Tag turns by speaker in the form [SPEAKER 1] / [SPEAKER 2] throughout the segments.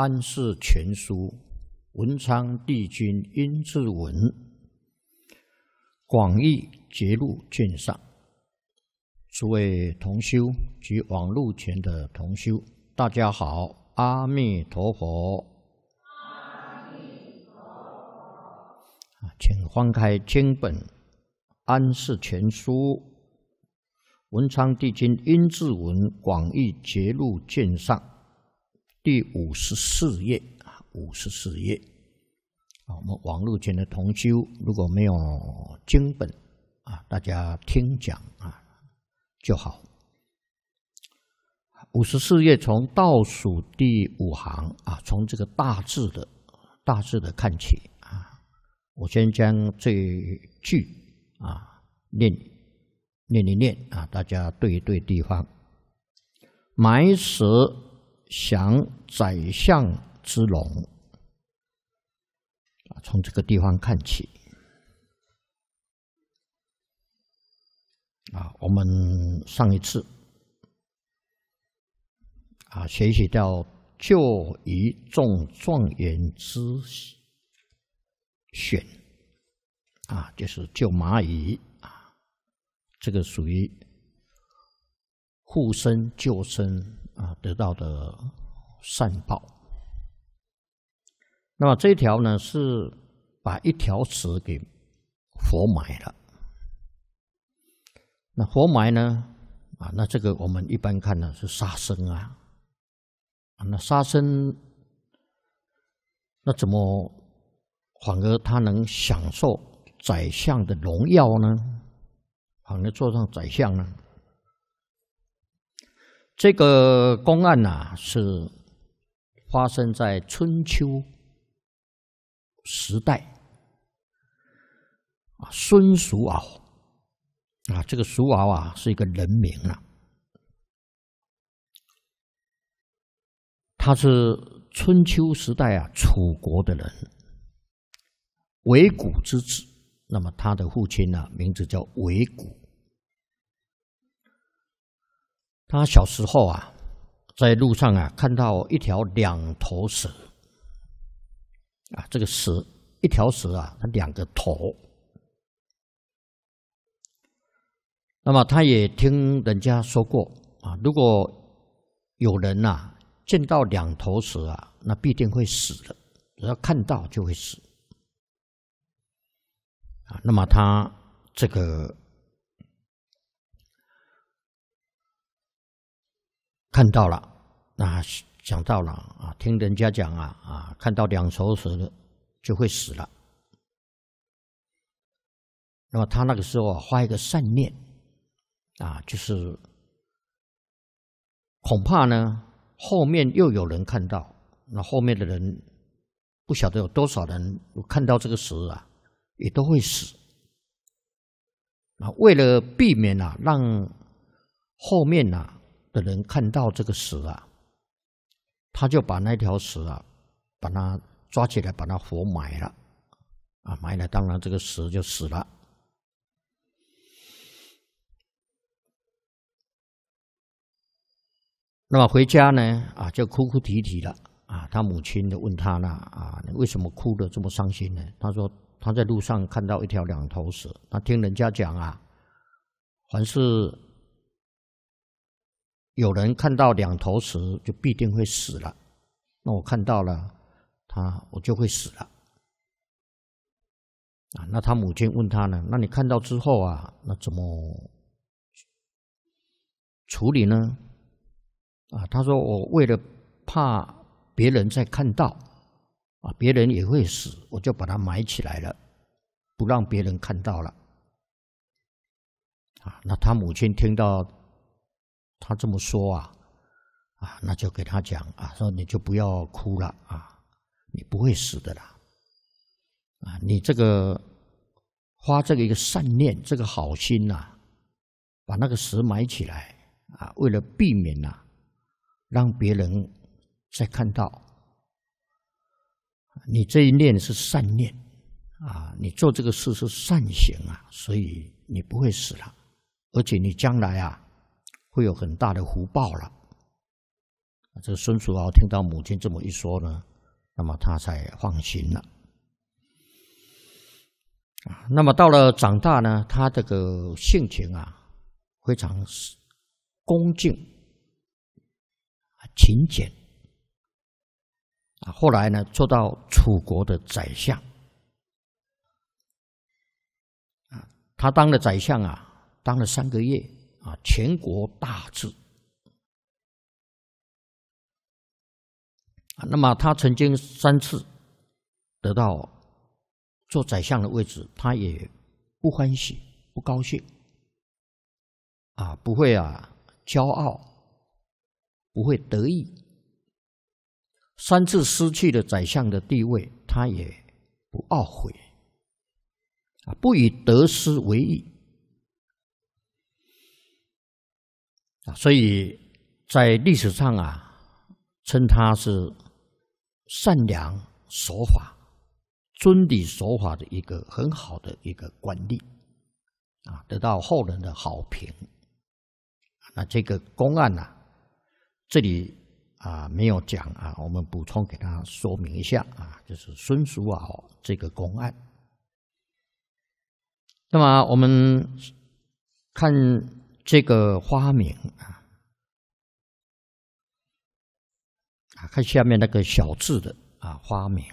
[SPEAKER 1] 《安世全书》，文昌帝君英志文，《广义节录》卷上。诸位同修及网路前的同修，大家好！阿弥陀佛！阿弥陀佛！请翻开《经本》《安世全书》，文昌帝君英志文《广义节录》卷上。第五十四页啊，五十四页啊，我们网络前的同修如果没有经本啊，大家听讲啊就好。五十四页从倒数第五行啊，从这个大致的、大致的看起啊，我先将这句啊念念一念啊，大家对一对地方，埋石。降宰相之龙啊，从这个地方看起啊。我们上一次啊学习到救一众状元之选啊，就是救蚂蚁啊，这个属于护身救身。啊，得到的善报。那么这一条呢，是把一条蛇给活埋了。那活埋呢？啊，那这个我们一般看呢是杀生啊。那杀生，那怎么反而他能享受宰相的荣耀呢？反而做上宰相呢？这个公案呢，是发生在春秋时代。啊，孙叔敖啊，这个叔敖啊，是一个人名啊。他是春秋时代啊楚国的人，尾谷之子。那么他的父亲呢，名字叫尾谷。他小时候啊，在路上啊看到一条两头蛇，啊，这个蛇一条蛇啊，它两个头。那么他也听人家说过啊，如果有人呐见到两头蛇啊，那必定会死的，只要看到就会死。啊，那么他这个。看到了，那讲到了啊，听人家讲啊啊，看到两头的就会死了。那么他那个时候啊，发一个善念啊，就是恐怕呢，后面又有人看到，那后面的人不晓得有多少人看到这个蛇啊，也都会死。啊，为了避免啊，让后面呢。的人看到这个蛇啊，他就把那条蛇啊，把它抓起来，把它活埋了，啊，埋了，当然这个蛇就死了。那么回家呢，啊，就哭哭啼啼了，啊，他母亲就问他呢，啊，你为什么哭的这么伤心呢？他说他在路上看到一条两头蛇，他听人家讲啊，凡是。有人看到两头蛇就必定会死了。那我看到了他，我就会死了。啊，那他母亲问他呢？那你看到之后啊，那怎么处理呢？啊，他说我为了怕别人再看到，啊，别人也会死，我就把它埋起来了，不让别人看到了。啊，那他母亲听到。他这么说啊，啊，那就给他讲啊，说你就不要哭了啊，你不会死的啦，啊，你这个花这个一个善念，这个好心呐，把那个石埋起来啊，为了避免呐，让别人再看到你这一念是善念啊，你做这个事是善行啊，所以你不会死了，而且你将来啊。会有很大的福报了。这孙叔敖听到母亲这么一说呢，那么他才放心了。啊，那么到了长大呢，他这个性情啊，非常恭敬勤俭后来呢，做到楚国的宰相。啊，他当了宰相啊，当了三个月。啊，全国大治啊！那么他曾经三次得到做宰相的位置，他也不欢喜、不高兴啊，不会啊骄傲，不会得意。三次失去了宰相的地位，他也不懊悔啊，不以得失为意。啊，所以在历史上啊，称他是善良守法、尊礼守法的一个很好的一个官吏，啊，得到后人的好评。那这个公案呢，这里啊没有讲啊，我们补充给他说明一下啊，就是孙叔敖这个公案。那么我们看。这个花名啊，啊，看下面那个小字的啊，花名，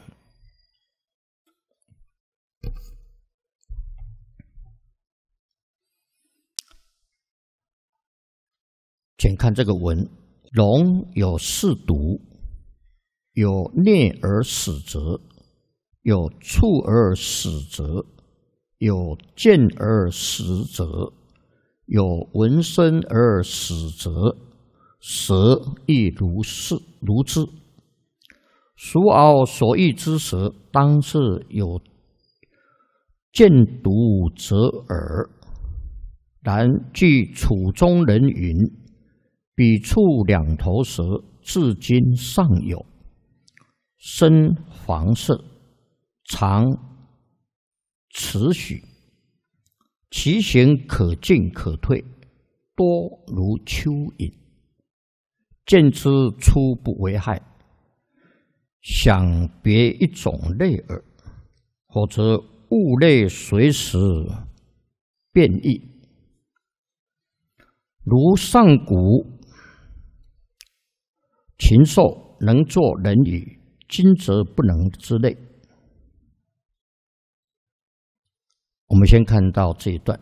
[SPEAKER 1] 请看这个文：龙有四毒，有啮而死则，有触而死则，有见而死者。有闻声而死者，蛇亦如是。如之，孰敖所欲之蛇，当是有见毒者耳。然据楚中人云，彼处两头蛇，至今尚有，身黄色，长尺许。其行可进可退，多如蚯蚓；见之初不为害，想别一种类耳。或者物类随时变异，如上古禽兽能作人语，今则不能之类。我们先看到这一段，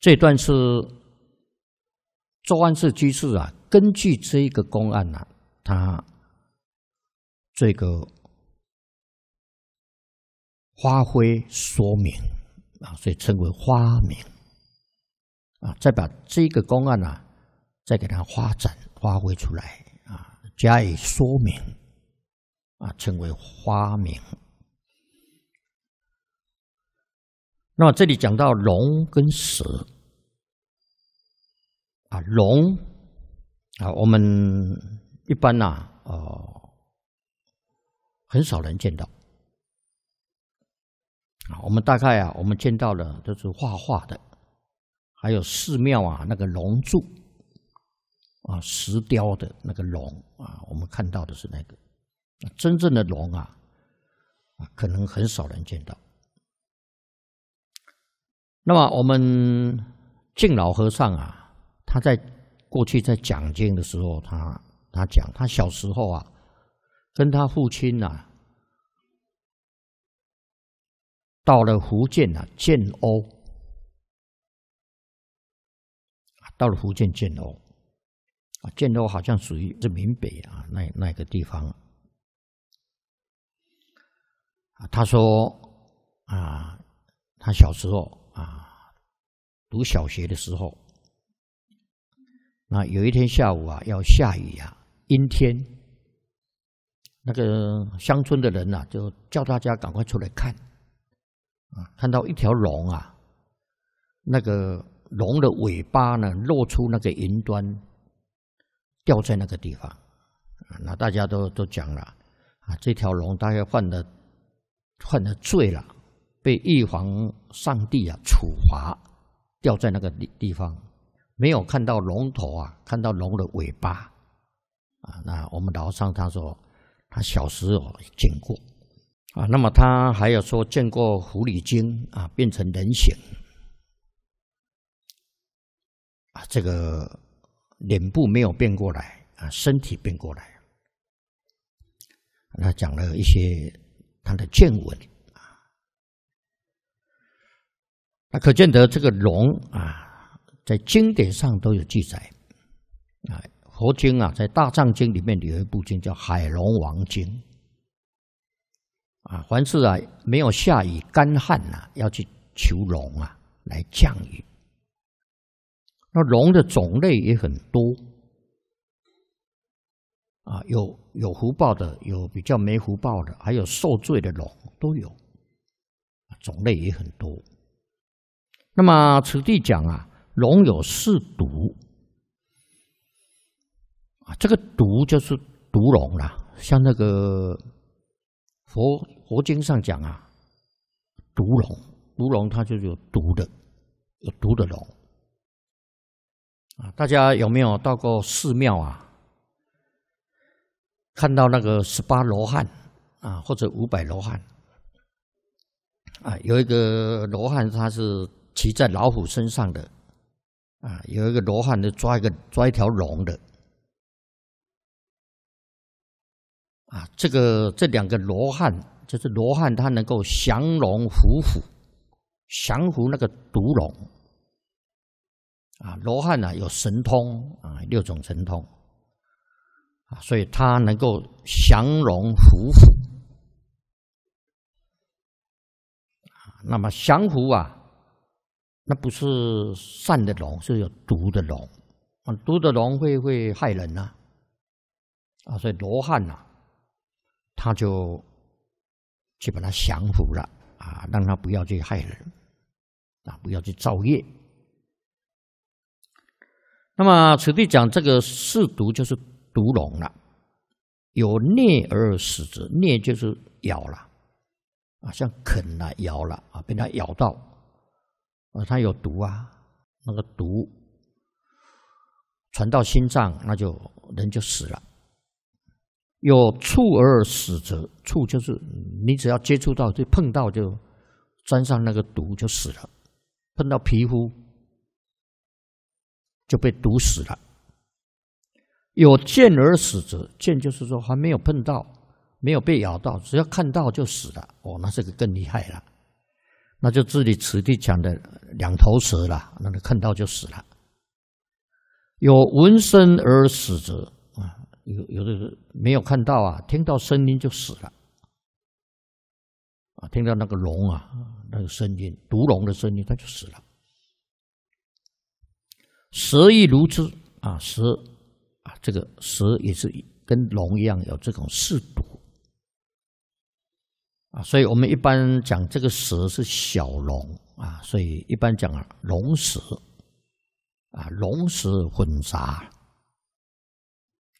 [SPEAKER 1] 这段是赵万世居士啊，根据这一个公案啊，他这个发挥说明啊，所以称为花名啊，再把这个公案呢，再给它发展发挥出来啊，加以说明啊，称为花名。那这里讲到龙跟蛇啊，龙啊，我们一般呐，哦，很少人见到啊。我们大概啊，我们见到的都是画画的，还有寺庙啊那个龙柱啊，石雕的那个龙啊，我们看到的是那个真正的龙啊，可能很少人见到。那么我们敬老和尚啊，他在过去在讲经的时候，他他讲，他小时候啊，跟他父亲呐，到了福建啊，建瓯，到了福建建瓯，啊，建瓯好像属于是闽北啊，那那个地方啊，他说啊，他小时候。啊，读小学的时候，那有一天下午啊，要下雨呀，阴天，那个乡村的人呐，就叫大家赶快出来看，啊，看到一条龙啊，那个龙的尾巴呢，露出那个云端，掉在那个地方，啊，那大家都都讲了，啊，这条龙大概犯了犯了罪了。被玉皇上帝啊处罚，掉在那个地地方，没有看到龙头啊，看到龙的尾巴，啊，那我们老上他说，他小时候见过，啊，那么他还有说见过狐狸精啊，变成人形，啊，这个脸部没有变过来啊，身体变过来，他讲了一些他的见闻。那可见得这个龙啊，在经典上都有记载啊。佛经啊，在大藏经里面有一部经叫《海龙王经》啊。凡是啊没有下雨干旱呐，要去求龙啊来降雨。那龙的种类也很多啊，有有福报的，有比较没福报的，还有受罪的龙都有，种类也很多。那么此地讲啊，龙有四毒啊，这个毒就是毒龙啦，像那个佛佛经上讲啊，毒龙毒龙它就是有毒的，有毒的龙啊。大家有没有到过寺庙啊？看到那个十八罗汉啊，或者五百罗汉啊，有一个罗汉他是。骑在老虎身上的啊，有一个罗汉的抓一个抓一条龙的啊，这个这两个罗汉就是罗汉，他能够降龙伏虎，降伏那个毒龙啊。罗汉呢有神通啊，六种神通啊，所以他能够降龙伏虎。那么降伏啊。那不是善的龙，是有毒的龙啊！毒的龙会会害人呢，啊！所以罗汉呐，他就去把它降服了啊，让他不要去害人啊，不要去造业。那么此地讲这个四毒，就是毒龙了，有啮而死之，啮就是咬了啊，像啃啊、咬了啊，被它咬到。啊，它有毒啊！那个毒传到心脏，那就人就死了。有触而死者，触就是你只要接触到就碰到就沾上那个毒就死了。碰到皮肤就被毒死了。有见而死者，见就是说还没有碰到，没有被咬到，只要看到就死了。哦，那这个更厉害了。那就这里此地讲的两头蛇了，那你看到就死了，有闻声而死者啊，有有的没有看到啊，听到声音就死了，啊，听到那个龙啊，那个声音，毒龙的声音，他就死了。蛇亦如之啊，蛇啊，这个蛇也是跟龙一样有这种嗜毒。啊，所以我们一般讲这个蛇是小龙啊，所以一般讲啊龙蛇啊，龙蛇混杂。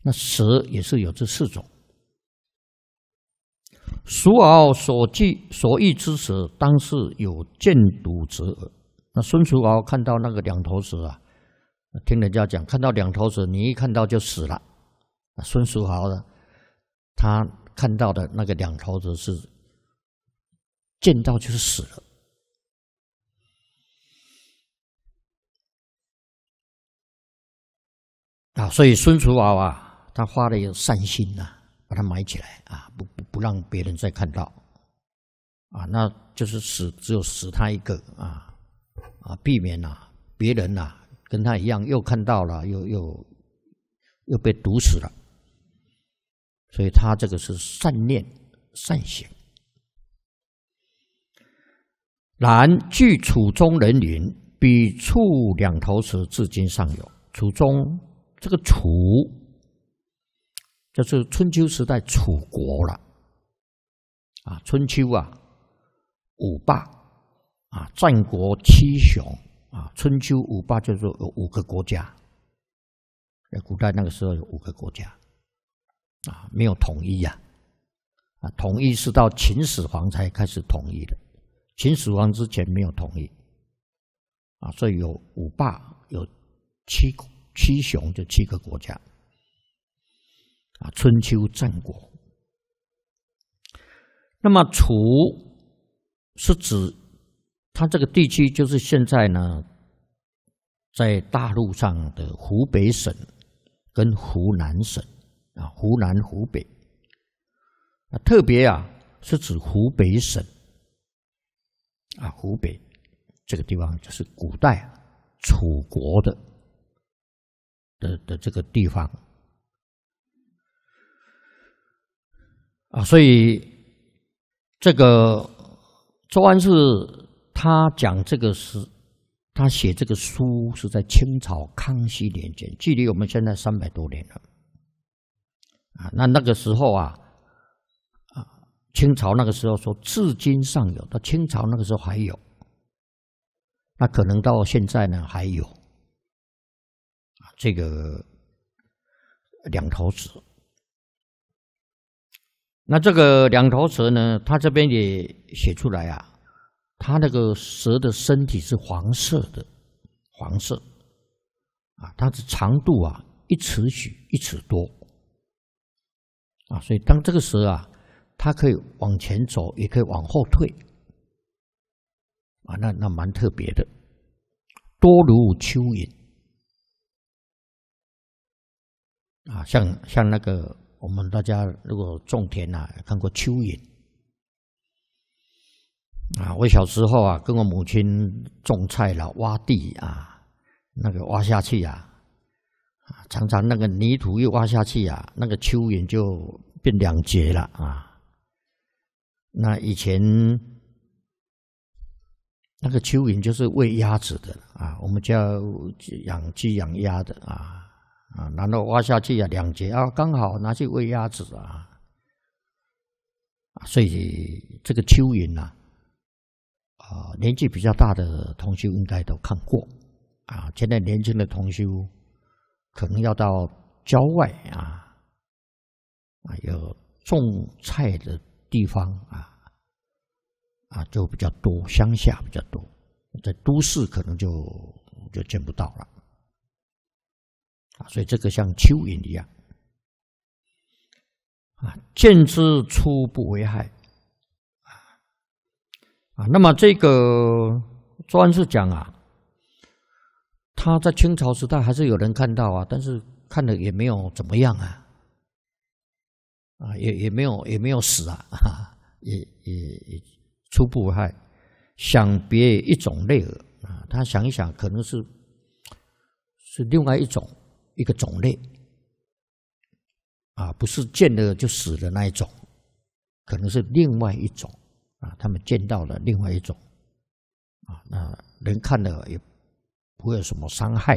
[SPEAKER 1] 那蛇也是有这四种。蜀敖所记所遇之蛇，当是有见毒者。那孙叔敖看到那个两头蛇啊，听人家讲，看到两头蛇，你一看到就死了。孙叔敖呢，他看到的那个两头蛇是。见到就是死了啊！所以孙楚敖啊，他花了有善心呐，把他埋起来啊，不不不让别人再看到啊，那就是死，只有死他一个啊啊！避免呐别人呐跟他一样又看到了又又又被毒死了，所以他这个是善念善行。然据楚中人云，彼处两头蛇，至今尚有。楚中这个楚，就是春秋时代楚国了。啊，春秋啊，五霸啊，战国七雄啊，春秋五霸叫做五个国家，在古代那个时候有五个国家啊，没有统一呀。啊，统一是到秦始皇才开始统一的。秦始皇之前没有统一啊，所以有五霸，有七七雄，就七个国家啊。春秋战国，那么楚是指它这个地区，就是现在呢，在大陆上的湖北省跟湖南省啊，湖南、湖北啊，特别啊是指湖北省。啊，湖北这个地方就是古代楚国的的的这个地方啊，所以这个周安世他讲这个诗，他写这个书是在清朝康熙年间，距离我们现在三百多年了啊，那那个时候啊。清朝那个时候说，至今尚有。到清朝那个时候还有，那可能到现在呢还有。这个两头蛇。那这个两头蛇呢，它这边也写出来啊，它那个蛇的身体是黄色的，黄色，啊，它的长度啊一尺许，一尺多，啊，所以当这个蛇啊。它可以往前走，也可以往后退，啊，那那蛮特别的，多如蚯蚓，啊，像像那个我们大家如果种田呐，看过蚯蚓，啊，我小时候啊，跟我母亲种菜了，挖地啊，那个挖下去呀，啊，常常那个泥土又挖下去呀，那个蚯蚓就变两截了啊。那以前那个蚯蚓就是喂鸭子的啊，我们叫养鸡养鸭的啊啊，然后挖下去啊两节啊刚好拿去喂鸭子啊，所以这个蚯蚓呢啊，年纪比较大的同学应该都看过啊，现在年轻的同学可能要到郊外啊啊有种菜的。地方啊，啊就比较多，乡下比较多，在都市可能就就见不到了啊，所以这个像蚯蚓一样啊，见之初不为害啊啊，那么这个专是讲啊，他在清朝时代还是有人看到啊，但是看的也没有怎么样啊。啊，也也没有，也没有死啊，也也也初步害想别一种类的啊，他想一想，可能是是另外一种一个种类啊，不是见了就死的那一种，可能是另外一种啊，他们见到了另外一种啊，那人看了也不会有什么伤害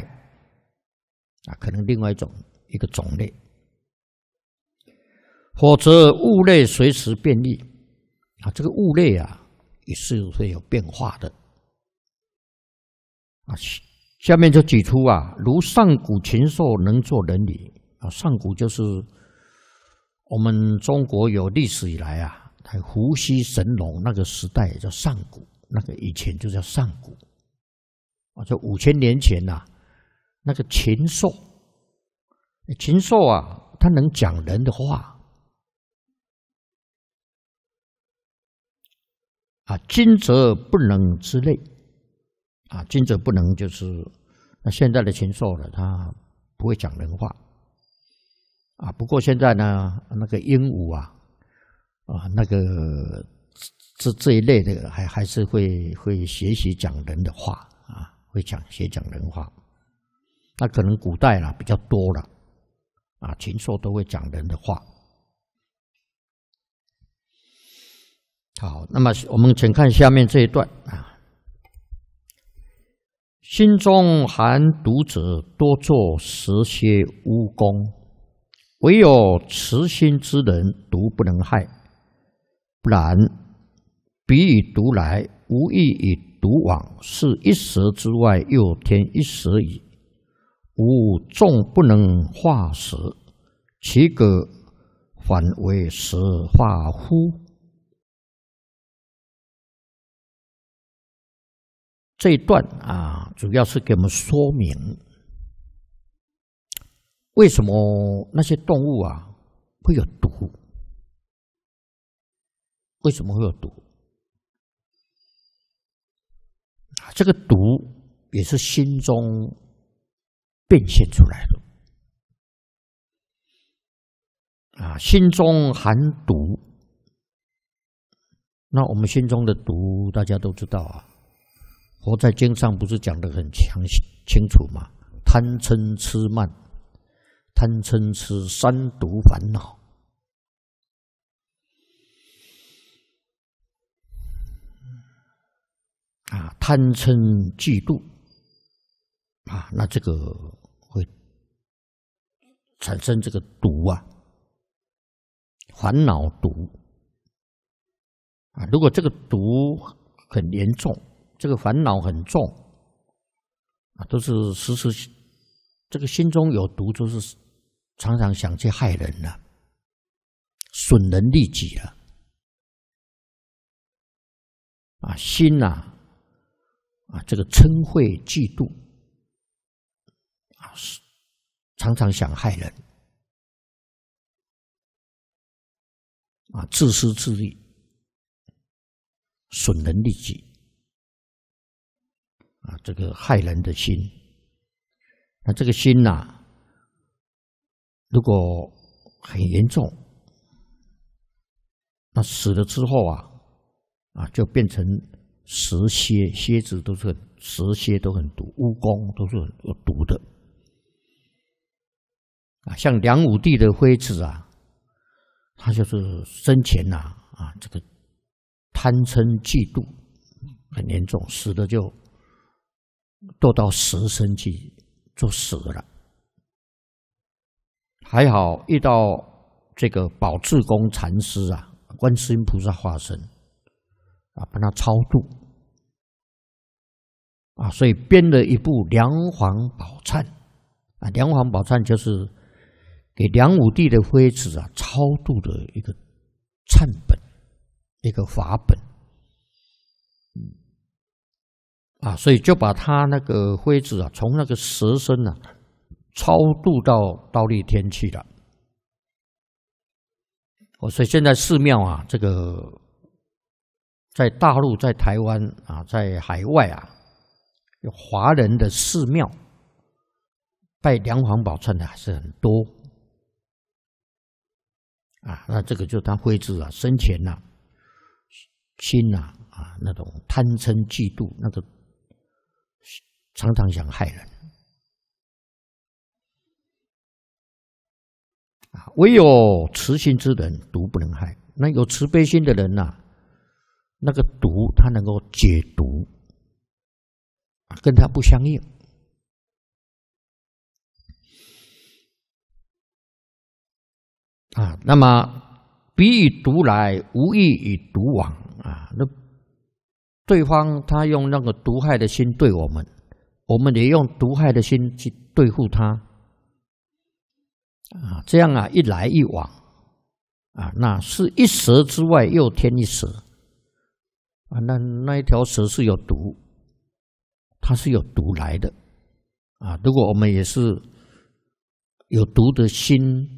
[SPEAKER 1] 啊，可能另外一种一个种类。否则，物类随时变异啊！这个物类啊，也是会有变化的啊。下面就举出啊，如上古禽兽能做人语啊。上古就是我们中国有历史以来啊，它伏羲神龙那个时代也叫上古，那个以前就叫上古。啊，这五千年前呐，那个禽兽，禽兽啊，它能讲人的话。啊，今则不能之类，啊，今则不能就是那现在的禽兽呢，它不会讲人话。啊，不过现在呢，那个鹦鹉啊，啊，那个这这一类的，还还是会会学习讲人的话啊，会讲学讲人话。那可能古代啊，比较多了，啊，禽兽都会讲人的话。好，那么我们请看下面这一段啊。心中含毒者，多做实些污功；唯有慈心之人，毒不能害。不然，彼以毒来，吾亦以毒往，是一时之外又添一时矣。吾众不能化时，其可反为石化乎？这一段啊，主要是给我们说明为什么那些动物啊会有毒？为什么会有毒？啊，这个毒也是心中变现出来的。啊，心中含毒，那我们心中的毒，大家都知道啊。活在经上不是讲的很细清楚吗？贪嗔痴慢，贪嗔痴三毒烦恼啊，贪嗔嫉妒啊，那这个会产生这个毒啊，烦恼毒啊。如果这个毒很严重。这个烦恼很重啊，都是时时这个心中有毒，就是常常想去害人呐，损人利己啊。啊，心呐，啊，这个嗔恚嫉妒啊，是常常想害人，啊，自私自利，损人利己。啊，这个害人的心，那这个心呐，如果很严重，那死了之后啊，啊，就变成石蝎，蝎子都是石蝎都很毒，蜈蚣都是有毒的。啊，像梁武帝的妃子啊，他就是生前呐，啊，这个贪嗔嫉妒很严重，死了就。都到十生去就死了，还好遇到这个宝智公禅师啊，观世音菩萨化身啊，帮他超度啊，所以编了一部《梁皇宝忏》啊，《梁皇宝忏》就是给梁武帝的妃子啊超度的一个忏本，一个法本，嗯。啊，所以就把他那个灰子啊，从那个蛇身呢，超度到道立天去了。我所以现在寺庙啊，这个在大陆、在台湾啊，在海外啊，有华人的寺庙拜梁皇宝忏的还是很多。啊，那这个就他慧子啊生前呐，心呐啊那种贪嗔嫉妒那个。常常想害人唯有慈心之人毒不能害，那有慈悲心的人呐，那个毒他能够解毒跟他不相应啊。那么，彼以毒来，吾以毒往啊！那对方他用那个毒害的心对我们。我们也用毒害的心去对付他，啊，这样啊，一来一往，啊，那是一蛇之外又添一蛇，啊，那那一条蛇是有毒，它是有毒来的，啊，如果我们也是有毒的心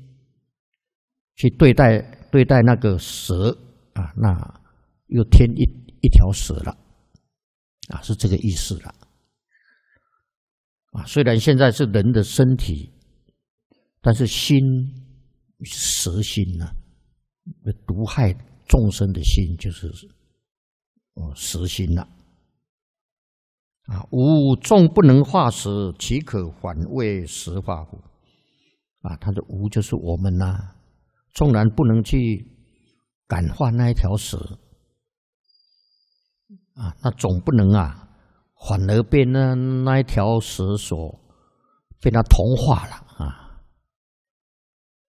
[SPEAKER 1] 去对待对待那个蛇，啊，那又添一一条蛇了，啊，是这个意思了。啊，虽然现在是人的身体，但是心实心呐，毒害众生的心就是，哦，实心了。啊，无众不能化石，岂可反为石化无？啊，他的无就是我们呐，纵然不能去感化那一条蛇，啊，那总不能啊。反而被那那一条蛇所被它同化了啊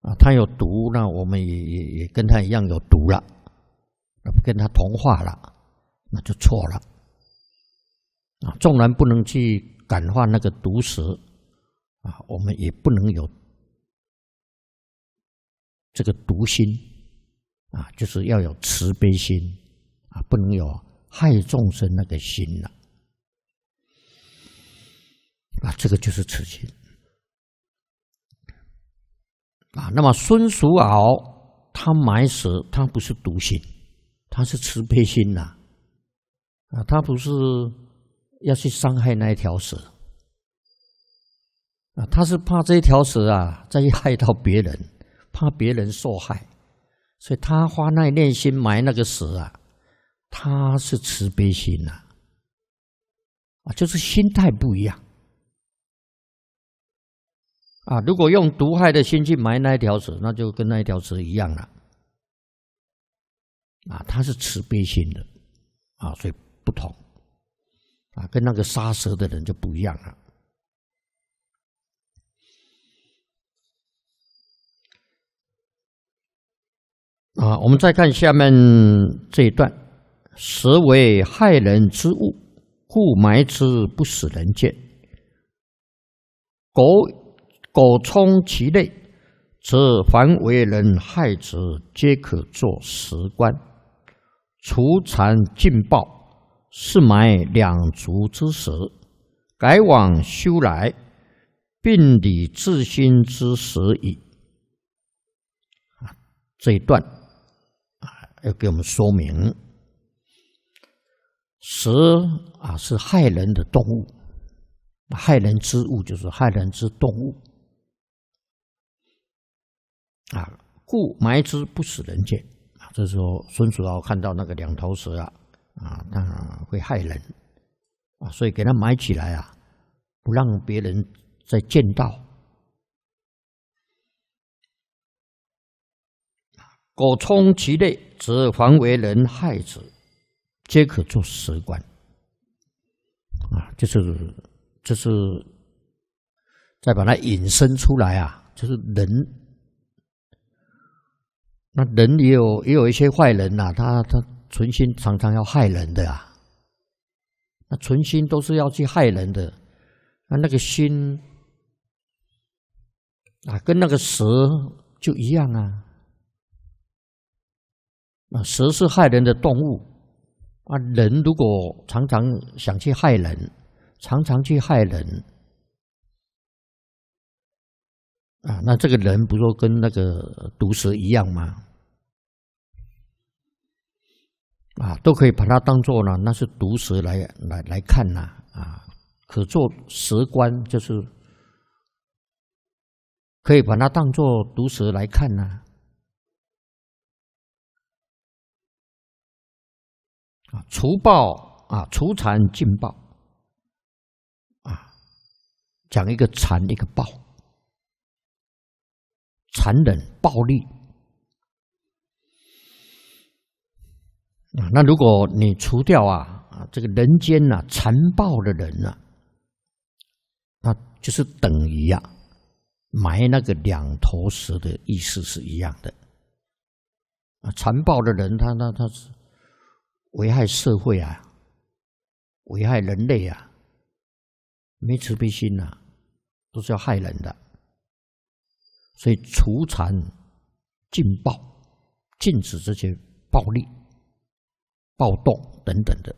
[SPEAKER 1] 啊！它有毒，那我们也也也跟它一样有毒了，那不跟它同化了，那就错了啊！纵然不能去感化那个毒蛇啊，我们也不能有这个毒心啊，就是要有慈悲心啊，不能有害众生那个心了。啊，这个就是慈心啊！那么孙叔敖他埋蛇，他不是毒心，他是慈悲心呐啊！他不是要去伤害那一条蛇啊，他是怕这一条蛇啊再去害到别人，怕别人受害，所以他花那念心埋那个蛇啊，他是慈悲心呐啊，就是心态不一样。啊，如果用毒害的心去埋那一条蛇，那就跟那一条蛇一样了。啊，它是慈悲心的，啊，所以不同，啊，跟那个杀蛇的人就不一样了。啊，我们再看下面这一段：蛇为害人之物，故埋之不使人见。狗。苟充其类，此凡为人害之，皆可作食官，除残尽暴，是埋两足之食，改往修来，并理自心之食矣。啊，这一段啊，要给我们说明，食啊是害人的动物，害人之物就是害人之动物。啊，故埋之不死人见啊。这时候孙叔敖看到那个两头蛇啊，啊，当然会害人啊，所以给他埋起来啊，不让别人再见到。果冲其内，则防为人害之，皆可做蛇官啊。就是就是，再把它引申出来啊，就是人。那人也有也有一些坏人呐，他他存心常常要害人的啊，那存心都是要去害人的，那那个心啊，跟那个蛇就一样啊。那蛇是害人的动物，啊，人如果常常想去害人，常常去害人。啊，那这个人不说跟那个毒蛇一样吗？啊，都可以把它当做呢，那是毒蛇来来来看呐，啊，可做蛇观，就是可以把它当做毒蛇来看呐。啊，除暴啊，除残尽暴，啊，讲一个残，一个暴。残忍、暴力那如果你除掉啊，这个人间呐，残暴的人啊，那就是等于啊，埋那个两头蛇的意思是一样的。啊，残暴的人，他他他是危害社会啊，危害人类啊，没慈悲心呐，都是要害人的。所以除残禁暴，禁止这些暴力、暴动等等的，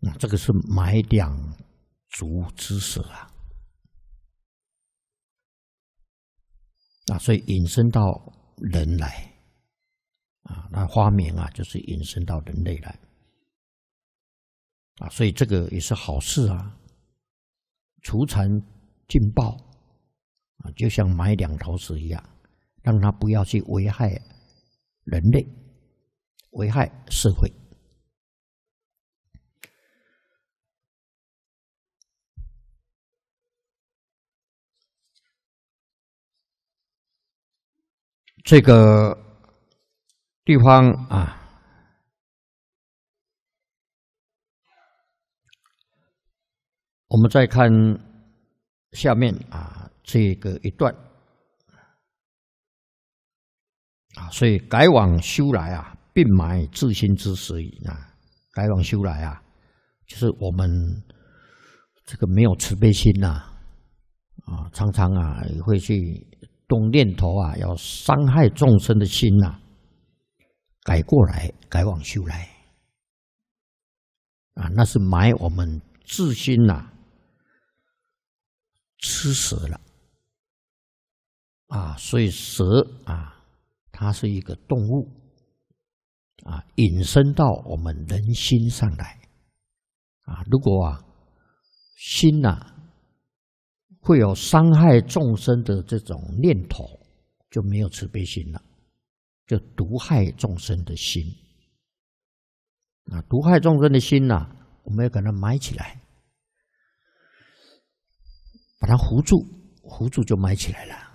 [SPEAKER 1] 那这个是买两足之蛇啊！啊，所以引申到人来啊，那花名啊，就是引申到人类来啊，所以这个也是好事啊！除残禁暴。就像买两头蛇一样，让它不要去危害人类，危害社会。这个地方啊，我们再看下面啊。这个一段啊，所以改往修来啊，并埋自心之死矣啊！改往修来啊，就是我们这个没有慈悲心呐啊，常常啊也会去动念头啊，要伤害众生的心呐。改过来，改往修来啊，那是埋我们自心呐，吃死了。啊，所以蛇啊，它是一个动物啊，引申到我们人心上来啊。如果啊，心呐，会有伤害众生的这种念头，就没有慈悲心了，就毒害众生的心。啊，毒害众生的心呐，我们要给它埋起来，把它糊住，糊住就埋起来了。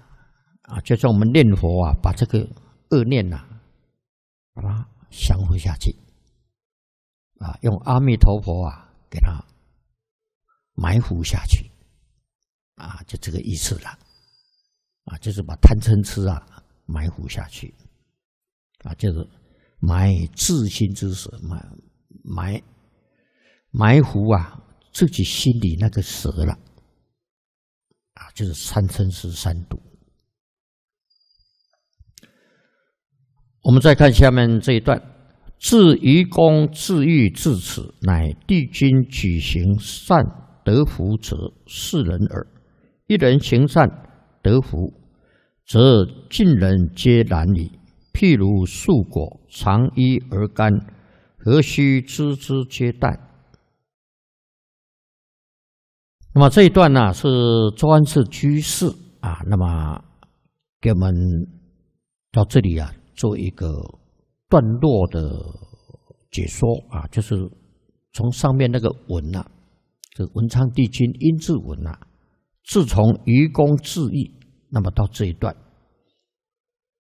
[SPEAKER 1] 啊，就像我们念佛啊，把这个恶念呐，把它降服下去。啊，用阿弥陀佛啊，给他埋伏下去。啊，就这个意思了。啊，就是把贪嗔痴啊埋伏下去。啊，就是埋自心之蛇，埋埋埋伏啊自己心里那个蛇了。啊，就是三嗔痴三毒。我们再看下面这一段：“自愚公自欲至此，乃帝君举行善得福者四人耳。一人行善得福，则尽人皆难矣。譬如树果长衣而甘，何须枝枝皆淡？”那么这一段呢，是专治居士啊。那么给我们到这里啊。做一个段落的解说啊，就是从上面那个文啊，这个《文昌帝君阴字文》啊，自从愚公自缢，那么到这一段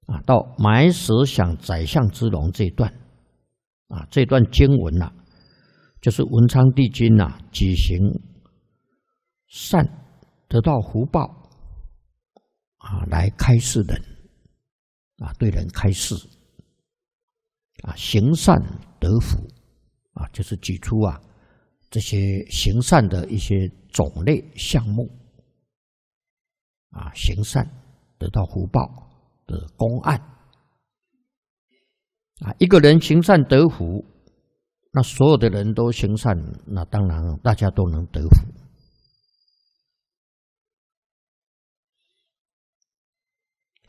[SPEAKER 1] 啊，到埋石想宰相之龙这一段啊，这段经文呐，就是文昌帝君呐，举行善得到福报啊，来开示人。啊，对人开示，啊，行善得福，啊，就是举出啊这些行善的一些种类项目，啊，行善得到福报的公案，啊，一个人行善得福，那所有的人都行善，那当然大家都能得福。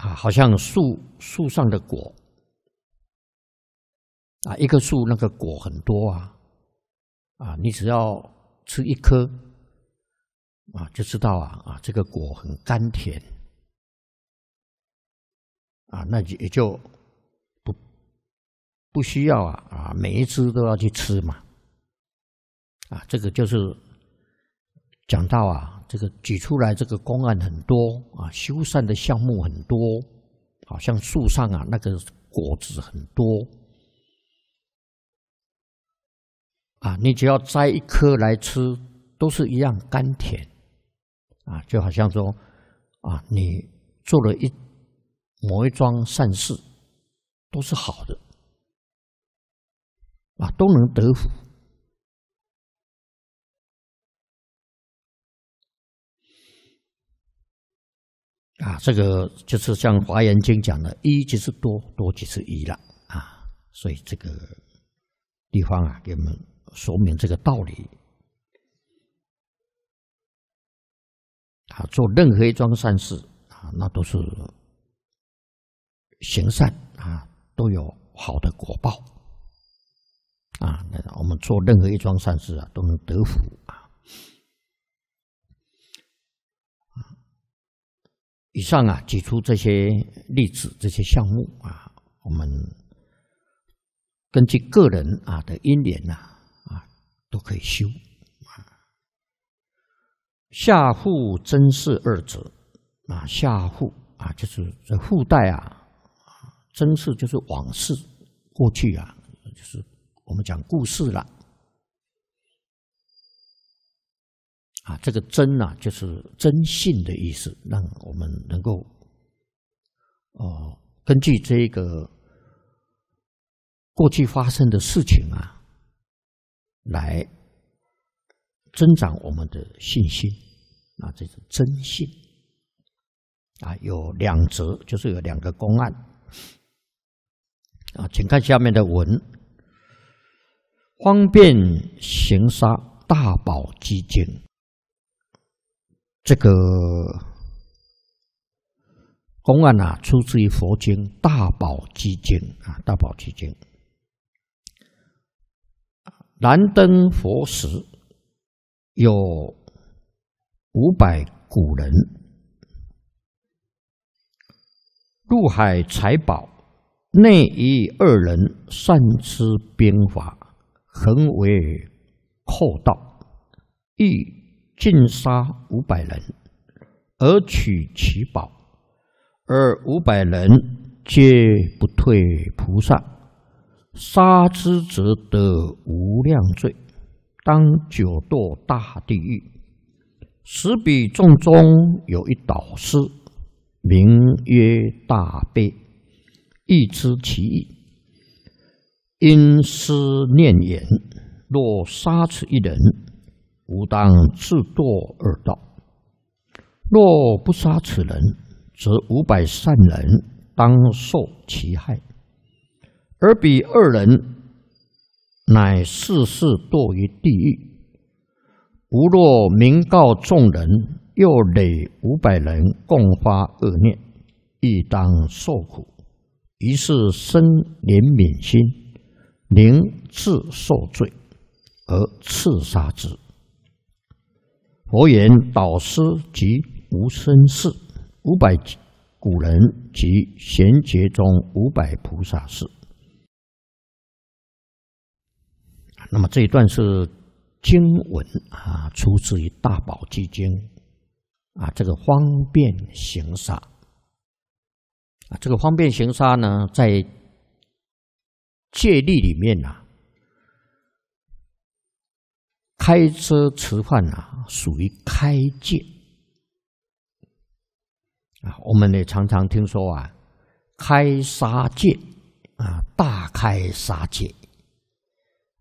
[SPEAKER 1] 啊，好像树树上的果，啊，一棵树那个果很多啊，啊，你只要吃一颗，啊，就知道啊，啊，这个果很甘甜，啊，那也就不不需要啊，啊，每一只都要去吃嘛，啊，这个就是讲到啊。这个举出来，这个公案很多啊，修缮的项目很多，好像树上啊那个果子很多，啊，你只要摘一颗来吃，都是一样甘甜，啊，就好像说，啊，你做了一某一桩善事，都是好的，啊，都能得福。啊，这个就是像《华严经》讲的，一即是多，多即是一了啊。所以这个地方啊，给我们说明这个道理。啊，做任何一桩善事啊，那都是行善啊，都有好的果报啊。我们做任何一桩善事啊，都能得福。以上啊，举出这些例子，这些项目啊，我们根据个人啊的因缘呐啊，都可以修。下护真事二者啊，下护啊，就是在护带啊，真事就是往事过去啊，就是我们讲故事了。啊，这个真呢，就是真信的意思，让我们能够哦，根据这个过去发生的事情啊，来增长我们的信心。啊，这是真信。啊，有两则，就是有两个公案。啊，请看下面的文：方便行杀，大宝基金。这个公案啊，出自于佛经《大宝基经》啊，《大宝基经》。南登佛时，有五百古人入海财宝，内一二人善知兵法，恒为厚道，欲。尽杀五百人，而取其宝，而五百人皆不退菩萨，杀之则得无量罪，当九堕大地狱。十比众中有一导师，名曰大悲，亦知其意，因思念言：若杀此一人。吾当自堕二道。若不杀此人，则五百善人当受其害；而彼二人，乃世世堕于地狱。吾若明告众人，又累五百人共发恶念，亦当受苦。于是生怜悯心，宁自受罪，而刺杀之。佛言：导师及无生士五百古人及贤杰中五百菩萨是。那么这一段是经文啊，出自于《大宝积经》啊。这个方便行沙啊，这个方便行沙呢，在戒律里面呐，开车吃饭呐。属于开戒啊，我们呢常常听说啊，开杀戒啊，大开杀戒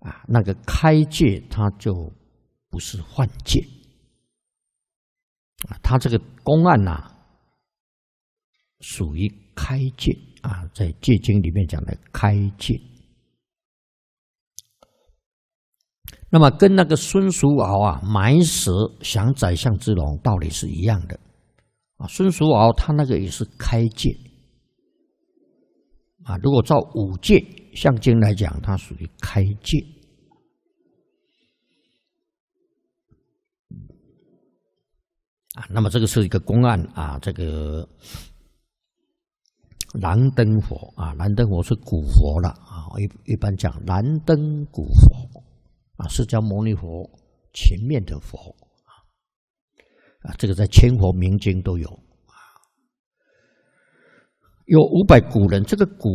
[SPEAKER 1] 啊，那个开戒它就不是幻戒啊，他这个公案呐。属于开戒啊，在戒经里面讲的开戒。那么，跟那个孙叔敖啊埋石降宰相之龙道理是一样的啊。孙叔敖他那个也是开戒啊。如果照五戒象经来讲，它属于开戒啊。那么，这个是一个公案啊。这个燃灯佛啊，燃灯佛是古佛了啊。我一一般讲燃灯古佛。啊，释迦牟尼佛前面的佛啊，这个在《千佛民经》都有啊，有五百古人，这个古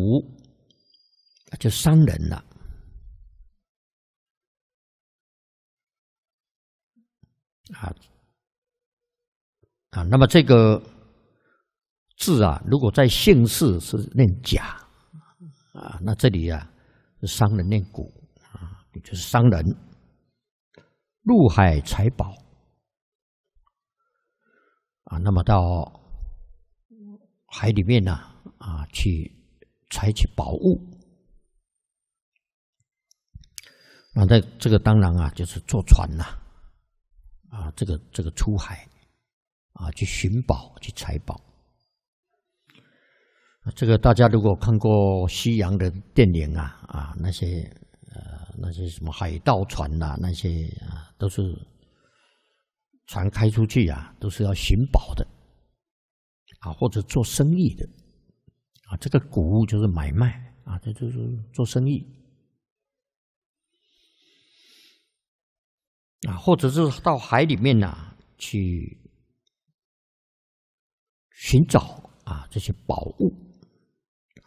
[SPEAKER 1] 就商人了啊啊，那么这个字啊，如果在姓氏是念贾啊，那这里啊，商人念古。就是商人，入海财宝啊，那么到海里面呢啊，去采取宝物。那在这个当然啊，就是坐船呐，啊，这个这个出海啊，去寻宝去采宝。这个大家如果看过西洋的电影啊啊，那些。那些什么海盗船呐，那些啊，都是船开出去啊，都是要寻宝的，啊，或者做生意的，啊，这个古物就是买卖，啊，这就是做生意，啊，或者是到海里面呐去寻找啊这些宝物，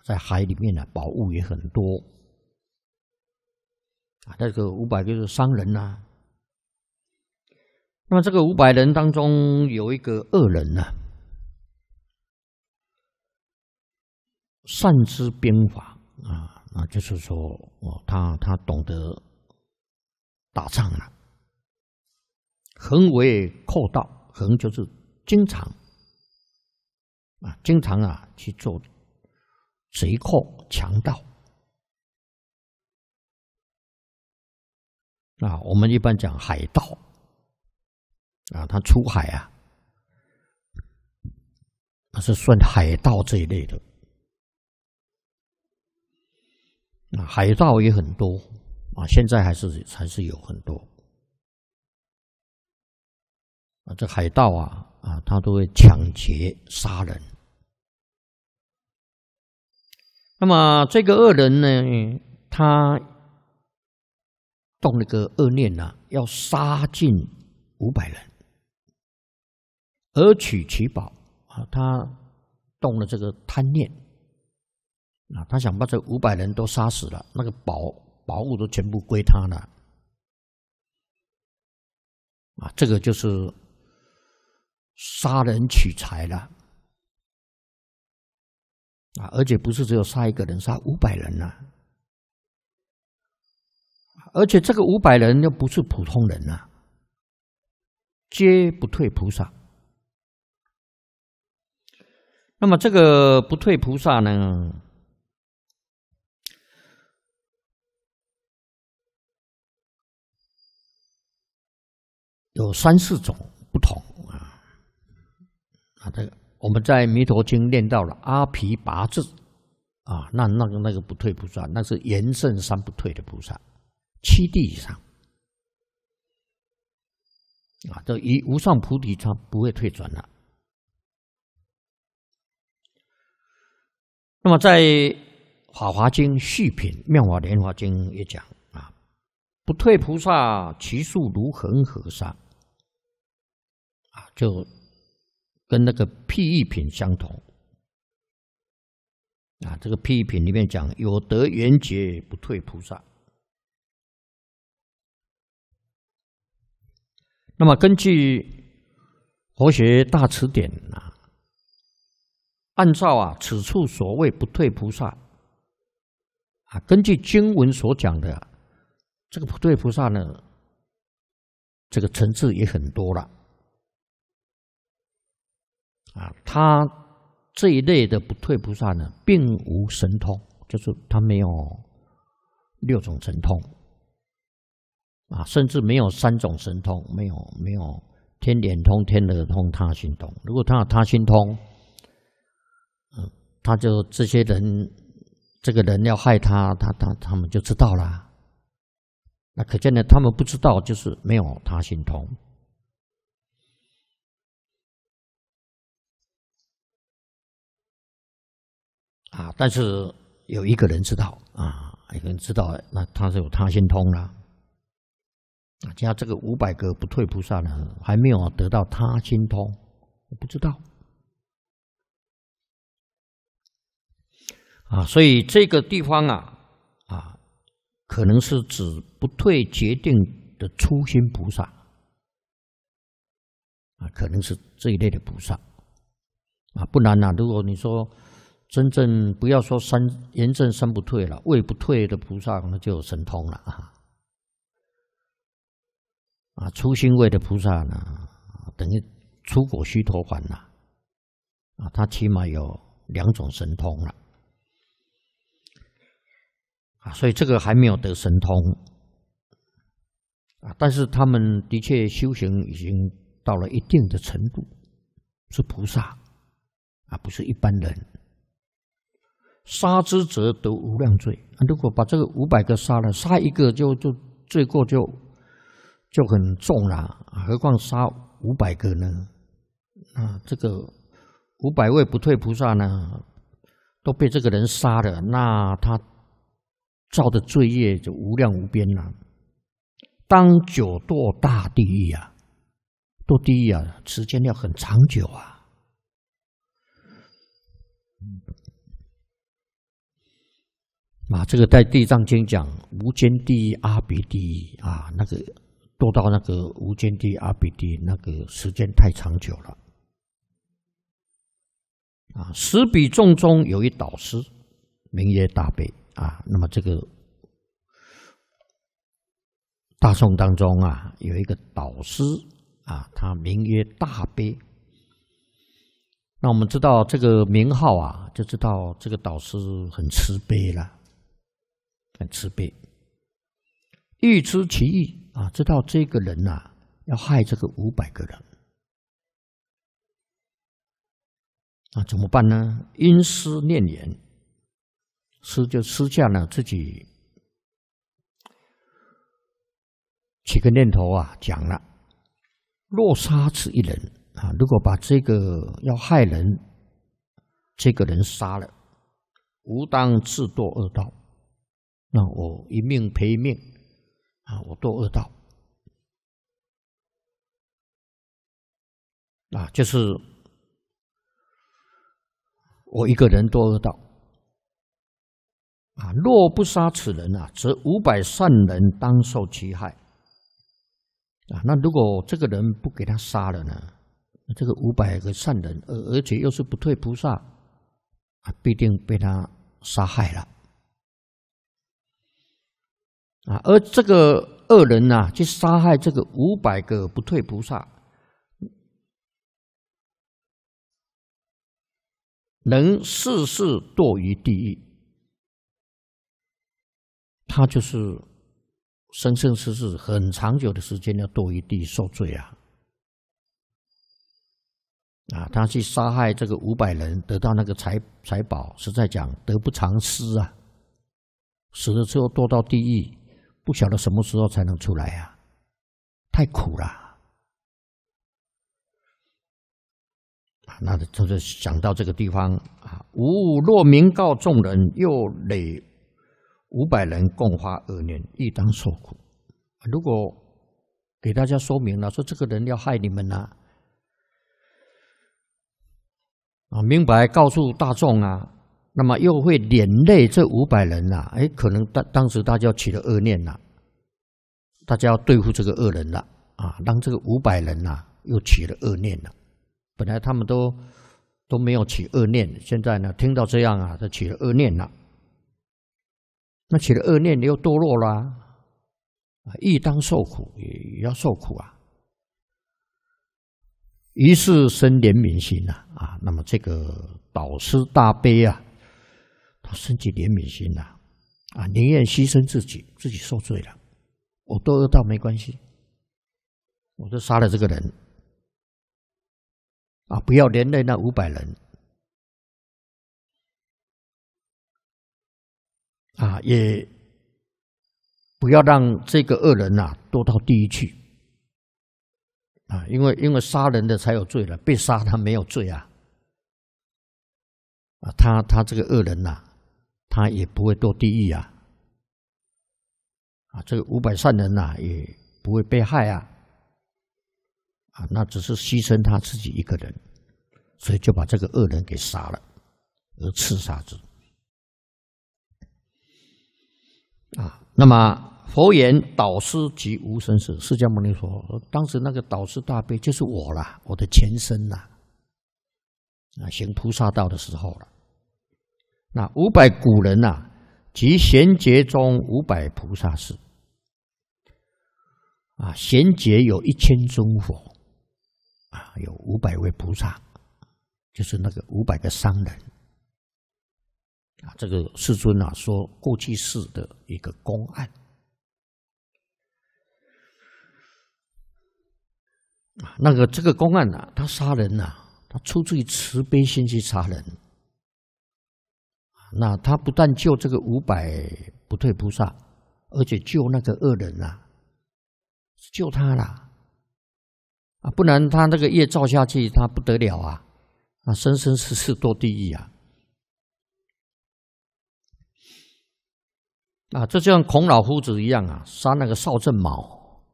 [SPEAKER 1] 在海里面呢，宝物也很多。那个五百就是商人呐，那么这个五百人当中有一个恶人呐，善知兵法啊，那就是说哦，他他懂得打仗啊，横为阔道，横就是经常啊，经常啊去做贼寇强盗。啊，我们一般讲海盗啊，他出海啊，他是算海盗这一类的。啊，海盗也很多啊，现在还是还是有很多啊。这海盗啊啊，他都会抢劫杀人。那么这个恶人呢，他。动了个恶念呐，要杀尽五百人，而取其宝啊！他动了这个贪念啊，他想把这五百人都杀死了，那个宝宝物都全部归他了啊！这个就是杀人取财了啊！而且不是只有杀一个人，杀五百人呢。而且这个五百人又不是普通人啊，皆不退菩萨。那么这个不退菩萨呢，有三四种不同啊。啊，这个我们在《弥陀经》念到了阿皮拔字啊，那那个那个不退菩萨，那是延圣三不退的菩萨。七地以上啊，这一无上菩提，它不会退转了。那么在《法华经》续品《妙法莲华经》也讲啊，不退菩萨其数如恒河沙啊，就跟那个辟易品相同啊。这个辟易品里面讲，有德缘觉不退菩萨。那么，根据《佛学大辞典》啊，按照啊，此处所谓不退菩萨啊，根据经文所讲的，这个不退菩萨呢，这个层次也很多了啊。他这一类的不退菩萨呢，并无神通，就是他没有六种神通。啊，甚至没有三种神通，没有没有天眼通、天耳通、他心通。如果他有他心通，嗯，他就这些人，这个人要害他，他他他们就知道了。那可见呢，他们不知道，就是没有他心通。啊，但是有一个人知道，啊，一个人知道，那他是有他心通啦。啊，加这个五百个不退菩萨呢，还没有得到他心通，我不知道。啊，所以这个地方啊，啊，可能是指不退决定的初心菩萨，啊，可能是这一类的菩萨。啊，不然呢，如果你说真正不要说三严正三不退了，未不退的菩萨，那就有神通了啊。啊，初心位的菩萨呢，等于出果须陀环呐，啊，他起码有两种神通了，啊，所以这个还没有得神通，啊，但是他们的确修行已经到了一定的程度，是菩萨，啊，不是一般人。杀之则得无量罪，如果把这个五百个杀了，杀一个就就罪过就。就很重了，何况杀五百个呢？啊，这个五百位不退菩萨呢，都被这个人杀了，那他造的罪业就无量无边了。当九堕大地狱啊，堕地狱啊，时间要很长久啊。啊，这个在《地藏经》讲无间地狱、阿鼻地狱啊，那个。做到那个无间地阿鼻地，那个时间太长久了。啊，十比众中有一导师，名曰大悲啊。那么这个大宋当中啊，有一个导师啊，他名曰大悲。那我们知道这个名号啊，就知道这个导师很慈悲了，很慈悲。欲知其意。啊，知道这个人呐，要害这个五百个人，那怎么办呢？因思念言，思就私下呢自己起个念头啊，讲了：若杀此一人啊，如果把这个要害人这个人杀了，吾当自堕恶道，那我一命赔一命。啊，我多恶道啊，就是我一个人多恶道啊。若不杀此人啊，则五百善人当受其害啊。那如果这个人不给他杀了呢？这个五百个善人，而而且又是不退菩萨啊，必定被他杀害了。啊，而这个恶人呐，去杀害这个五百个不退菩萨，能世世堕于地狱，他就是生生世世很长久的时间要堕于地狱受罪啊！啊，他去杀害这个五百人，得到那个财财宝，实在讲得不偿失啊！死了之后堕到地狱。不晓得什么时候才能出来呀，太苦了啊！那就是想到这个地方啊，吾若明告众人，又累五百人共花二年，亦当受苦。如果给大家说明了，说这个人要害你们呢啊，明白告诉大众啊。那么又会连累这五百人呐？哎，可能当当时大家起了恶念了，大家要对付这个恶人了啊！当这个五百人呐，又起了恶念了。本来他们都都没有起恶念，现在呢，听到这样啊，他起了恶念了。那起了恶念，你又堕落了啊！亦当受苦，也也要受苦啊！于是生怜悯心呐，啊，那么这个导师大悲啊。升起怜悯心呐，啊，宁愿牺牲自己，自己受罪了，我多恶到没关系，我就杀了这个人，啊，不要连累那五百人，啊，也不要让这个恶人呐多到地狱去，啊，因为因为杀人的才有罪了，被杀他没有罪啊，啊，他他这个恶人呐。他也不会堕地狱啊！啊，这个五百善人呐，也不会被害啊！啊，那只是牺牲他自己一个人，所以就把这个恶人给杀了，而刺杀之。啊，那么佛言导师即无生死。释迦牟尼佛当时那个导师大悲，就是我啦，我的前身啦。啊，行菩萨道的时候了。那五百古人呐，集贤劫中五百菩萨是。啊，贤劫有一千尊佛，啊，有五百位菩萨，就是那个五百个商人，啊，这个世尊啊，说过去世的一个公案，啊，那个这个公案呢，他杀人呐，他出自于慈悲心去杀人。那他不但救这个五百不退菩萨，而且救那个恶人啊，救他啦，啊，不然他那个业造下去，他不得了啊，啊，生生世世堕地狱啊，啊，这就像孔老夫子一样啊，杀那个邵正毛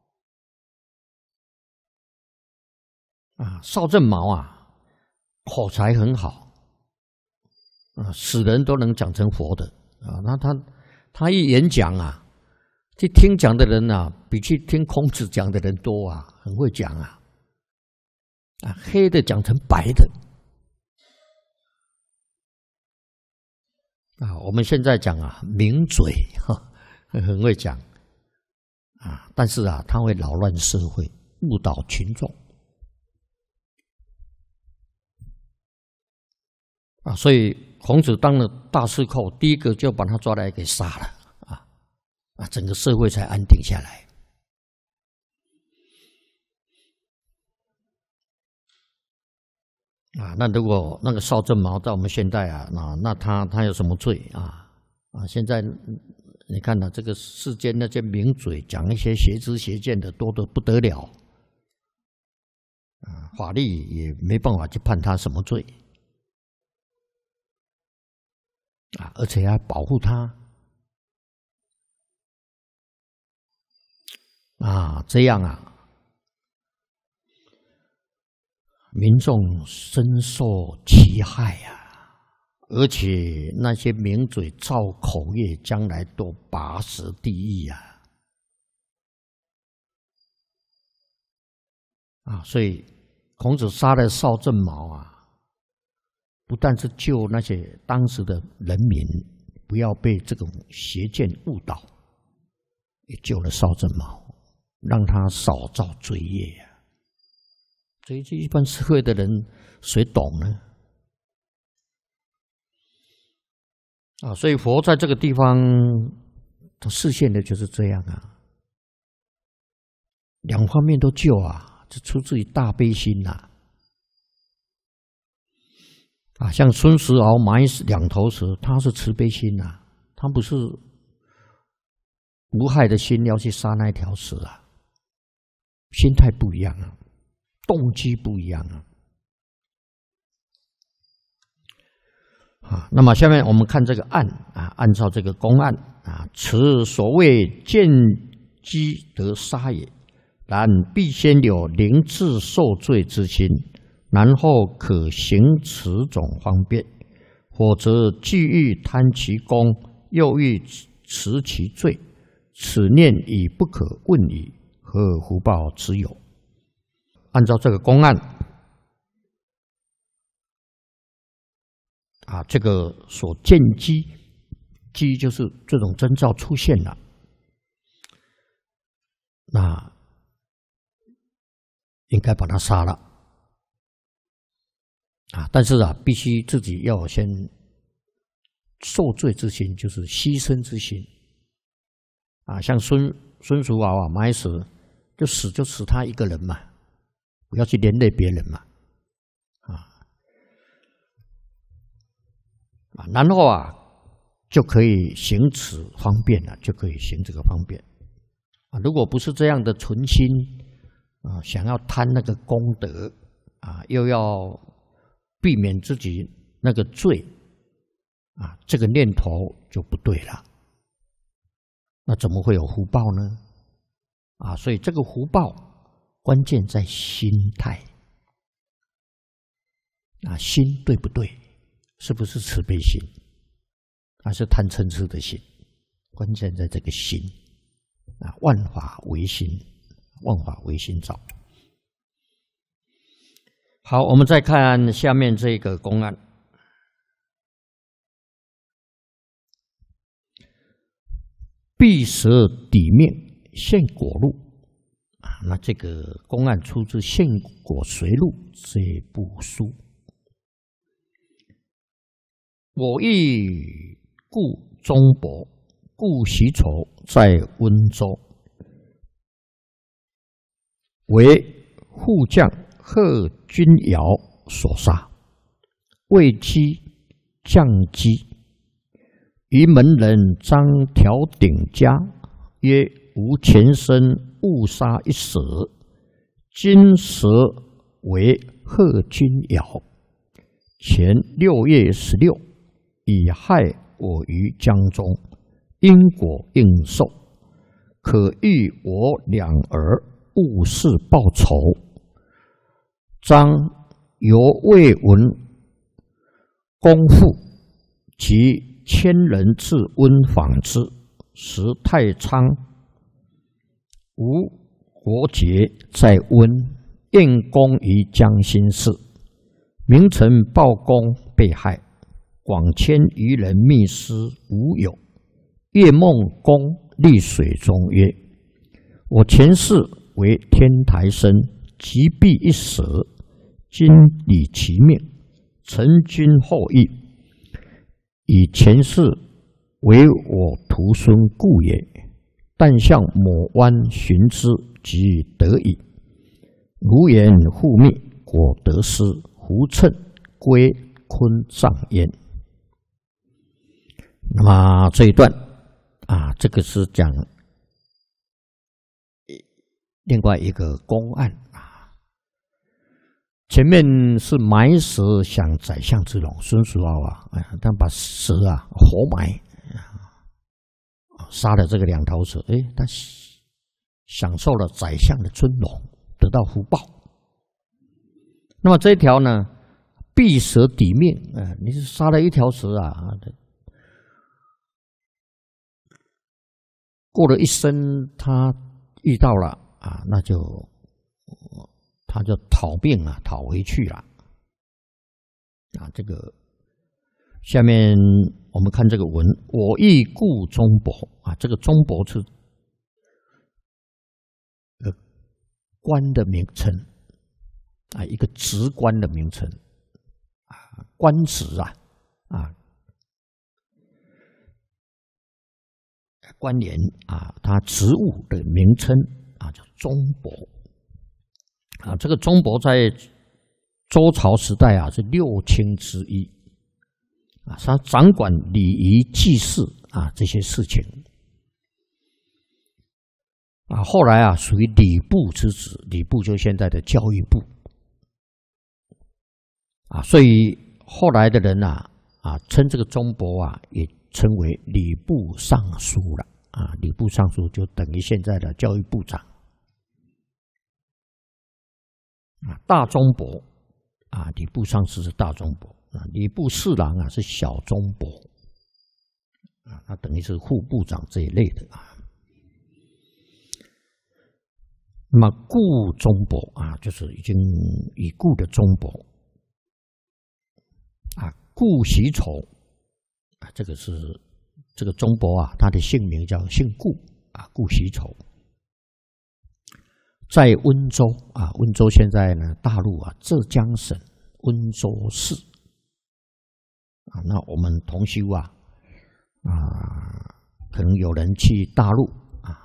[SPEAKER 1] 啊，邵正毛啊，口才很好。啊，死人都能讲成佛的啊！那他他一演讲啊，去听讲的人啊，比去听孔子讲的人多啊，很会讲啊，啊，黑的讲成白的啊！我们现在讲啊，名嘴哈，很会讲啊，但是啊，他会扰乱社会，误导群众啊，所以。孔子当了大司寇，第一个就把他抓来给杀了，啊啊，整个社会才安定下来。啊，那如果那个邵正毛在我们现代啊，那那他他有什么罪啊？啊，现在你看呢，这个世间那些名嘴讲一些邪知邪见的多的不得了，啊，法律也没办法去判他什么罪。啊，而且要保护他啊，这样啊，民众深受其害啊，而且那些名嘴造口业，将来都拔舌地狱啊！啊，所以孔子杀了邵正毛啊。不但是救那些当时的人民，不要被这种邪见误导，也救了少正茂，让他少造罪业呀。所以，这一般社会的人谁懂呢？啊，所以佛在这个地方他视线的就是这样啊，两方面都救啊，这出自于大悲心呐。啊，像孙石敖埋两头蛇，他是慈悲心呐，他不是无害的心要去杀那条蛇，啊，心态不一样啊，动机不一样啊。啊，那么下面我们看这个案啊，按照这个公案啊，此所谓见机得杀也，然必先有凌智受罪之心。然后可行此种方便，否则既欲贪其功，又欲持其罪，此念已不可问矣。何福报之有？按照这个公案，啊，这个所见机机就是这种征兆出现了，那应该把他杀了。啊，但是啊，必须自己要先受罪之心，就是牺牲之心。啊，像孙孙叔敖啊，埋死就死就死他一个人嘛，不要去连累别人嘛，啊，啊，然后啊，就可以行此方便了，就可以行这个方便。啊，如果不是这样的存心啊，想要贪那个功德啊，又要。避免自己那个罪啊，这个念头就不对了。那怎么会有福报呢？啊，所以这个福报关键在心态。啊，心对不对？是不是慈悲心？还是贪嗔痴的心？关键在这个心。啊，万法唯心，万法唯心造。好，我们再看下面这个公案。必蛇底面现果露，啊，那这个公案出自《现果随录》这部书。我亦故中伯，故袭丑在温州为副将。贺君尧所杀，为姬将姬，于门人张条鼎家，曰：“吾前生误杀一蛇，今蛇为贺君尧。前六月十六，已害我于江中，因果应受，可欲我两儿勿事报仇。”张、由未闻功父及千人至温访之，时太仓吴国杰在温，应公于江心寺，名臣报公被害，广千余人密师无有。叶梦公立水中曰：“我前世为天台僧，即必一死。”今以其命承君厚义，以前世为我徒孙故也。但向某湾寻之，即得矣。如言护命，果得失胡趁归坤上焉。那么这一段啊，这个是讲另外一个公案。前面是埋蛇想宰相之龙，孙叔敖啊，哎，他把蛇啊活埋，啊，杀了这个两头蛇，哎，他享受了宰相的尊荣，得到福报。那么这一条呢，避蛇抵命啊，你是杀了一条蛇啊，过了一生，他遇到了啊，那就。他就讨病啊，讨回去了，啊，这个下面我们看这个文，我亦故中博啊，这个中博是，呃，官的名称，啊，一个职官的名称，啊，官职啊，啊，关联啊，他职务的名称啊，叫中博。啊，这个中博在周朝时代啊是六卿之一啊，他掌管礼仪祭祀啊这些事情啊，后来啊属于礼部之子，礼部就现在的教育部啊，所以后来的人呐啊称这个中博啊也称为礼部尚书了啊，礼部尚书就等于现在的教育部长。啊，大中博啊，礼部尚书是大中博啊，礼部侍郎啊是小中博啊，他等于是副部长这一类的啊。那么顾中博啊，就是已经已故的中博啊，顾喜丑啊，这个是这个中博啊，他的姓名叫姓顾啊，顾喜丑。在温州啊，温州现在呢，大陆啊，浙江省温州市啊，那我们同修啊啊，可能有人去大陆啊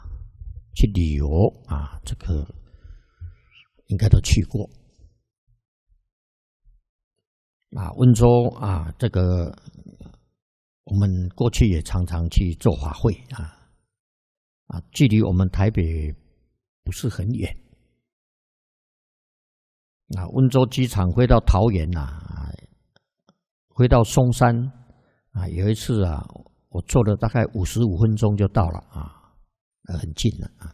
[SPEAKER 1] 去旅游啊，这个应该都去过啊。温州啊，这个我们过去也常常去做法会啊啊，距离我们台北。不是很远，啊，温州机场飞到桃园呐，飞到嵩山啊，有一次啊，我坐了大概五十五分钟就到了啊，很近了啊。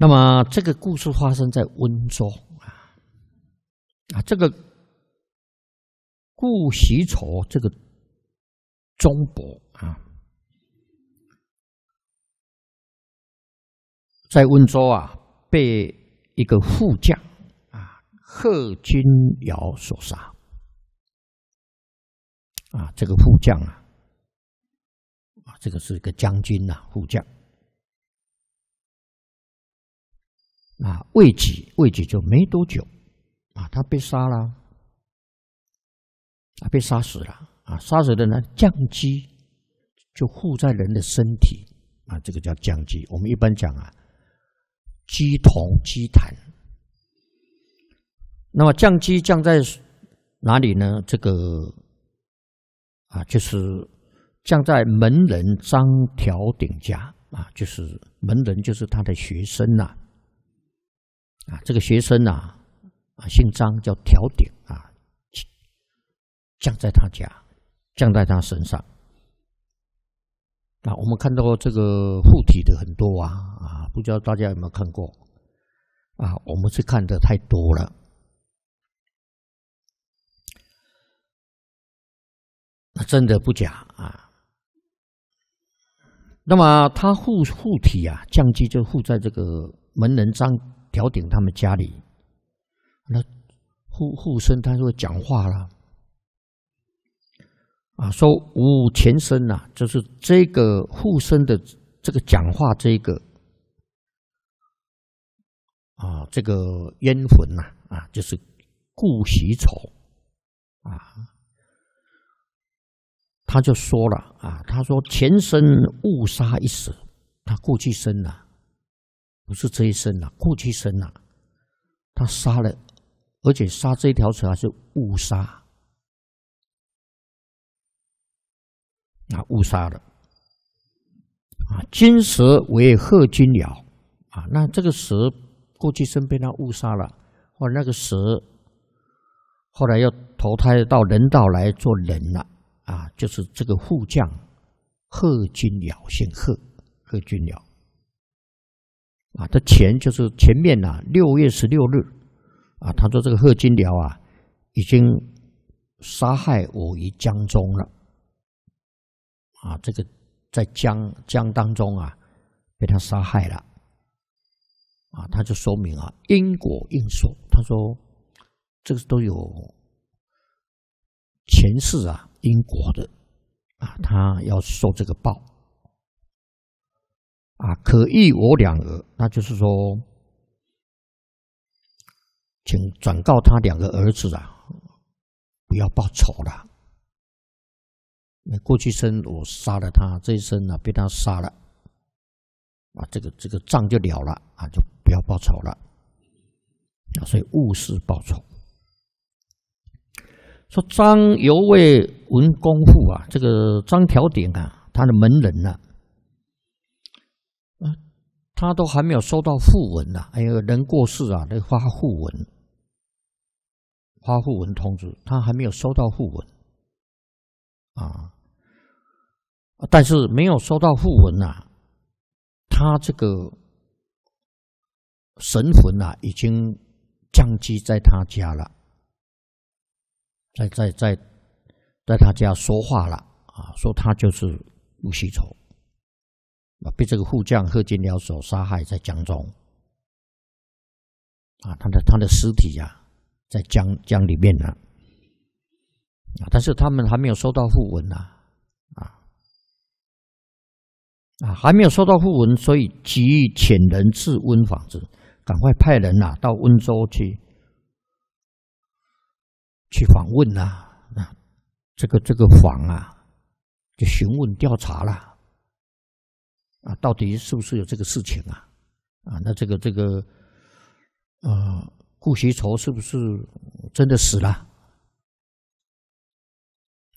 [SPEAKER 1] 那么这个故事发生在温州啊，啊，这个顾习愁这个钟伯啊。在温州啊，被一个副将啊贺军尧所杀。啊，这个副将啊，啊，这个是一个将军呐，副将。啊，未几，未几就没多久，啊，他被杀了，他被杀死了。啊，杀死的呢，将机就附在人的身体，啊，这个叫将机，我们一般讲啊。鸡同鸡谈。那么降鸡降在哪里呢？这个啊，就是降在门人张调鼎家啊，就是门人就是他的学生呐，啊，这个学生呐，啊，姓张叫调鼎啊，降在他家，降在他身上。那我们看到这个护体的很多啊啊，不知道大家有没有看过啊？我们是看的太多了，真的不假啊。那么他护护体啊，降级就护在这个门人张条顶他们家里，那护护身他说讲话了。啊，说五前身呐，就是这个护身的这个讲话，这个啊，这个冤魂呐，啊，就是故习仇啊，他就说了啊，他说前身误杀一死，他过去生呐，不是这一生呐，过去生呐，他杀了，而且杀这一条蛇还是误杀。啊，误杀了啊！金蛇为贺金辽啊，那这个蛇过去身被他误杀了，后来那个蛇后来要投胎到人道来做人了啊，就是这个副将贺金辽，姓贺，贺金辽啊。这前就是前面呐，六月十六日啊，他说这个贺金辽啊，已经杀害我于江中了。啊，这个在江江当中啊，被他杀害了，啊，他就说明啊，因果应受。他说，这个都有前世啊，因果的，啊，他要受这个报。啊，可遇我两儿，那就是说，请转告他两个儿子啊，不要报仇了。那过去生我杀了他，这一生呢被他杀了，啊，这个这个账就了了啊，就不要报仇了啊。所以勿事报仇。说张由为文公父啊，这个张调鼎啊，他的门人呢，啊，他都还没有收到讣文呐。哎呦，人过世啊，得发讣文，发讣文通知他还没有收到讣文，啊。但是没有收到附文啊，他这个神魂啊已经降级在他家了，在在在在他家说话了啊，说他就是吴锡畴被这个副将贺金辽所杀害在江中啊，他的他的尸体呀在江江里面呢啊，但是他们还没有收到附文呐啊。啊，还没有收到讣文，所以急于遣人至温访之，赶快派人啊到温州去，去访问呐，啊，这个这个访啊，就询问调查了，啊，到底是不是有这个事情啊？啊，那这个这个，呃，顾惜愁是不是真的死了？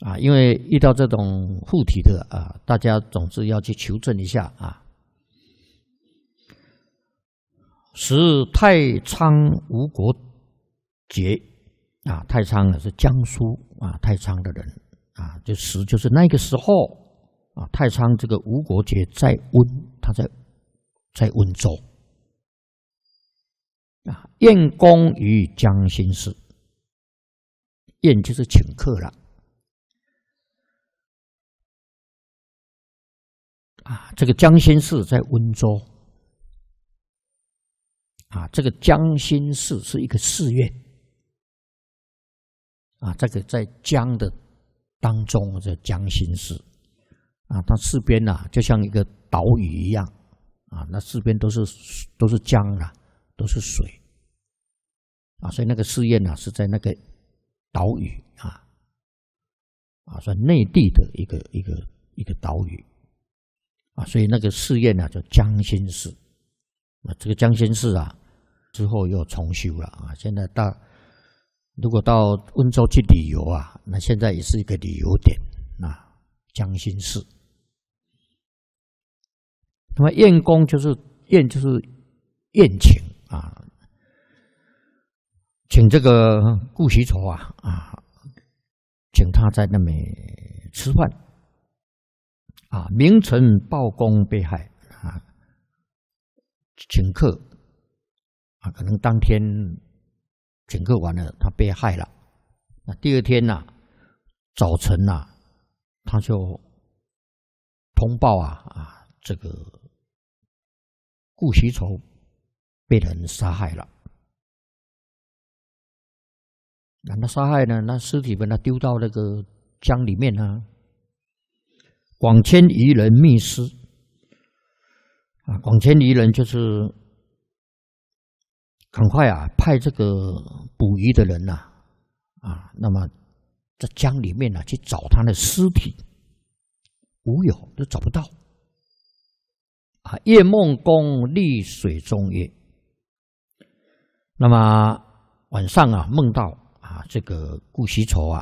[SPEAKER 1] 啊，因为遇到这种护体的啊，大家总是要去求证一下啊。时太仓吴国杰啊，太仓的是江苏啊太仓的人啊，就时就是那个时候啊，太仓这个吴国杰在温，他在在温州啊宴公于江心寺，宴就是请客了。啊，这个江心寺在温州。啊，这个江心寺是一个寺院。啊，这个在江的当中叫江心寺。啊，它四边啊、就像一个岛屿一样。啊，那四边都是都是江啊，都是水。啊，所以那个寺院呢是在那个岛屿啊，啊，算内地的一个一个一个岛屿。啊，所以那个寺院呢叫江心寺，那这个江心寺啊，之后又重修了啊。现在到如果到温州去旅游啊，那现在也是一个旅游点，啊，江心寺。那么晏公就是宴，就是宴请啊，请这个顾惜愁啊啊，请他在那里吃饭。啊，名臣暴公被害啊，请客啊，可能当天请客完了，他被害了。那第二天呐，早晨呐，他就通报啊啊，这个顾惜愁被人杀害了。那他杀害呢？那尸体把他丢到那个江里面呢？广千余人密师啊，广千余人就是，赶快啊，派这个捕鱼的人呐，啊，那么在江里面呢去找他的尸体，无有都找不到。啊，夜梦公丽水中也。那么晚上啊，梦到啊，这个顾惜愁啊，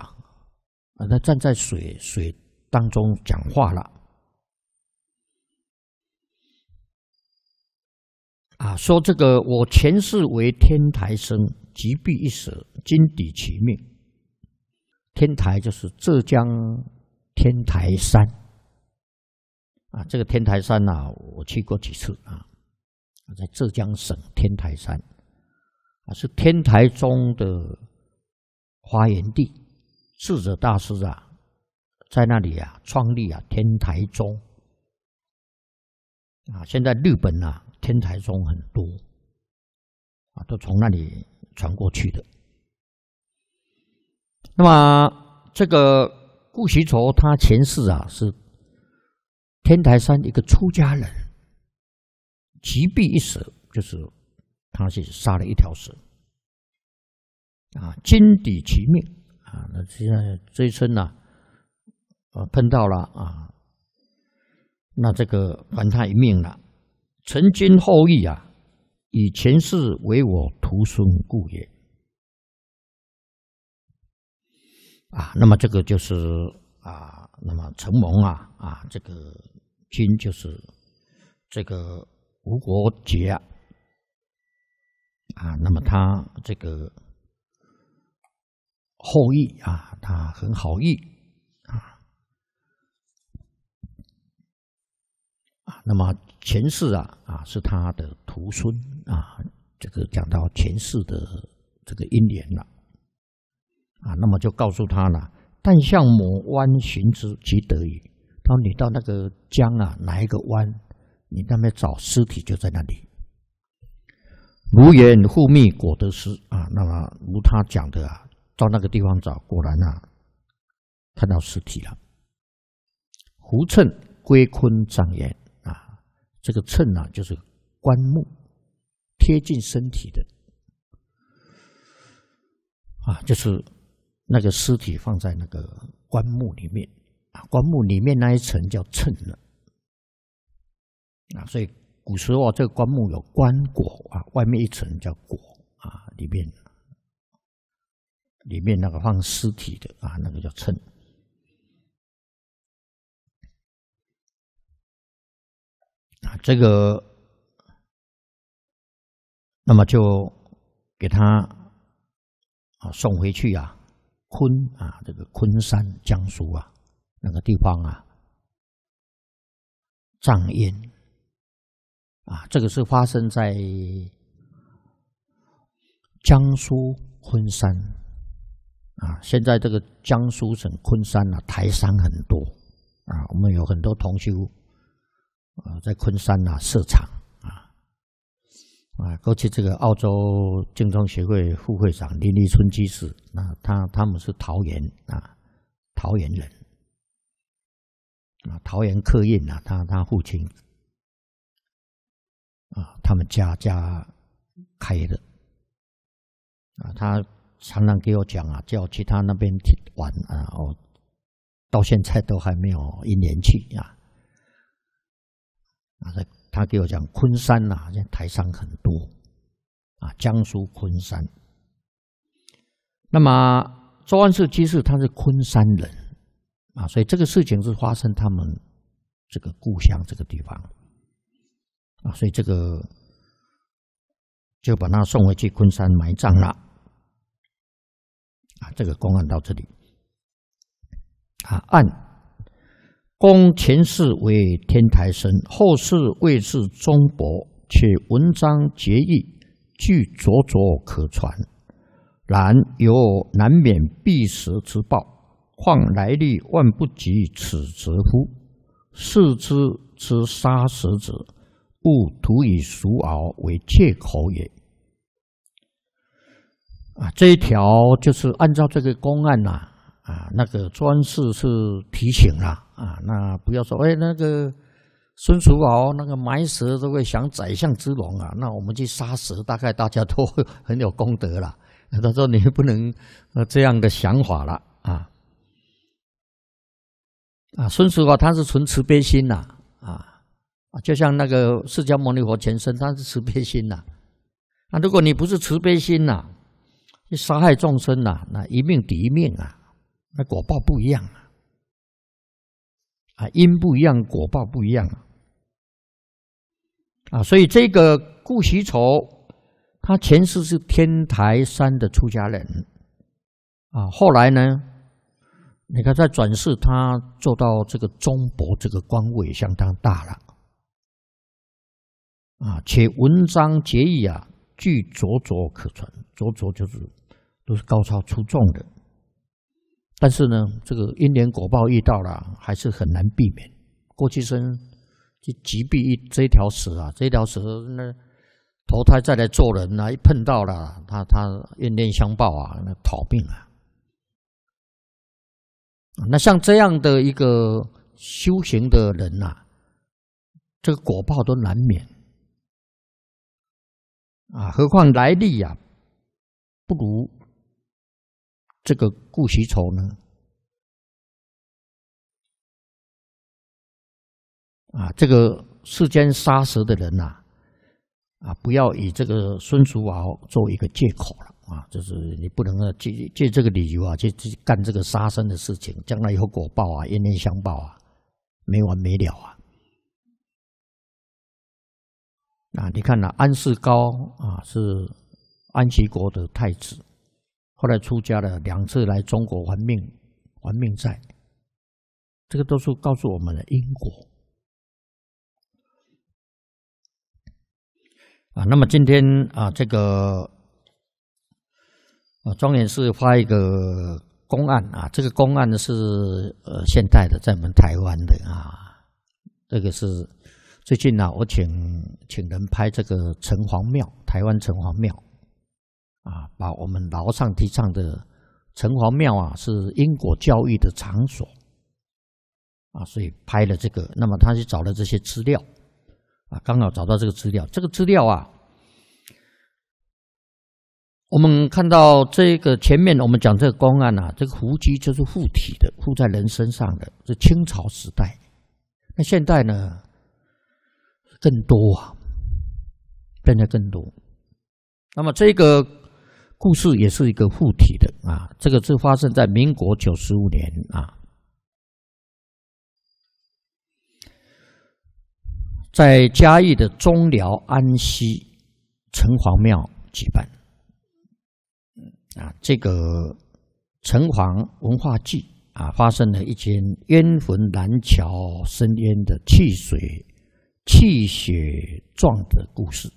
[SPEAKER 1] 啊，他站在水水。当中讲话了啊，说这个我前世为天台生，即必一死，今抵其命。天台就是浙江天台山啊，这个天台山呐，我去过几次啊，在浙江省天台山啊，是天台中的发源地，智者大师啊。在那里啊，创立啊天台宗，啊，现在日本啊天台宗很多，啊，都从那里传过去的。那么这个顾惜愁他前世啊是天台山一个出家人，疾毙一死，就是他去杀了一条蛇，啊，金抵其命啊，那这样生称呢？啊，碰到了啊，那这个还他一命了。曾经后裔啊，以前世为我徒孙故也。啊，那么这个就是啊，那么臣蒙啊啊，这个君就是这个吴国杰啊。啊，那么他这个后裔啊，他很好意。啊，那么前世啊，啊是他的徒孙啊，这个讲到前世的这个姻缘了，啊，那么就告诉他了，但向某湾寻之即得矣。他说：“你到那个江啊，哪一个湾，你那边找尸体就在那里。”如言护密果得失啊，那么如他讲的啊，到那个地方找果然啊，看到尸体了。胡称归鲲张言。这个秤呢，就是棺木贴近身体的啊，就是那个尸体放在那个棺木里面啊，棺木里面那一层叫秤了啊，所以古时候啊，这个棺木有棺椁啊，外面一层叫椁啊，里面里面那个放尸体的啊，那个叫称。这个，那么就给他啊送回去啊，昆啊，这个昆山，江苏啊，那个地方啊，藏烟啊，这个是发生在江苏昆山啊。现在这个江苏省昆山啊，台商很多啊，我们有很多同学。啊，在昆山啊设厂啊啊！过去这个澳洲精争协会副会长林立春居士，那他他们是桃园啊，桃园人啊，桃园客运啊，他他父亲啊，他们家家开的啊，他常常给我讲啊，叫其他那边去玩啊，我到现在都还没有一年去啊。啊，他他给我讲昆山呐，现在台商很多啊，江苏昆山。那么周安世居士他是昆山人啊，所以这个事情是发生他们这个故乡这个地方啊，所以这个就把他送回去昆山埋葬了啊，这个公案到这里啊按。公前世为天台神，后世位至中博，且文章节义俱灼灼可传。然有难免避时之报，况来历万不及此直乎？视之之杀时者，勿徒以熟敖为借口也。啊，这一条就是按照这个公案呐，啊，那个专事是提醒啊。啊，那不要说哎，那个孙叔敖那个埋蛇都会想宰相之龙啊，那我们去杀蛇，大概大家都很有功德了。他说：“你不能这样的想法了啊！”啊，孙叔敖他是纯慈悲心呐，啊啊，就像那个释迦牟尼佛前身，他是慈悲心呐。那如果你不是慈悲心呐，你杀害众生呐，那一命抵一命啊，那果报不一样啊。啊，因不一样，果报不一样啊！所以这个顾惜愁，他前世是天台山的出家人，啊，后来呢，你看在转世，他做到这个中博这个官位相当大了，啊，且文章结义啊，具卓卓可存，卓卓就是都是高超出众的。但是呢，这个因缘果报遇到了，还是很难避免。过去生就吉避一这条蛇啊，这条蛇那投胎再来做人啊，一碰到了，他他怨念相报啊，那逃命啊。那像这样的一个修行的人呐，这个果报都难免啊，何况来历呀，不如。这个顾惜仇呢？啊，这个世间杀生的人呐，啊，不要以这个孙叔敖作为一个借口了啊！就是你不能借借这个理由啊，去干这个杀生的事情，将来以后果报啊，冤冤相报啊，没完没了啊！啊，你看了安世高啊，是安息国的太子。后来出家了，两次来中国还命，还命债，这个都是告诉我们的因果啊。那么今天啊，这个啊，庄严寺发一个公案啊，这个公案是呃现代的，在我们台湾的啊，这个是最近呢，我请请人拍这个城隍庙，台湾城隍庙。啊，把我们老上提倡的城隍庙啊，是因果教育的场所啊，所以拍了这个。那么他去找了这些资料啊，刚好找到这个资料。这个资料啊，我们看到这个前面我们讲这个公案啊，这个胡姬就是附体的，附在人身上的，是清朝时代。那现在呢，更多啊，变得更多。那么这个。故事也是一个附体的啊，这个是发生在民国九十五年啊，在嘉义的中寮安溪城隍庙举办，啊，这个城隍文化祭啊，发生了一件冤魂南桥深渊的泣水泣血状的故事。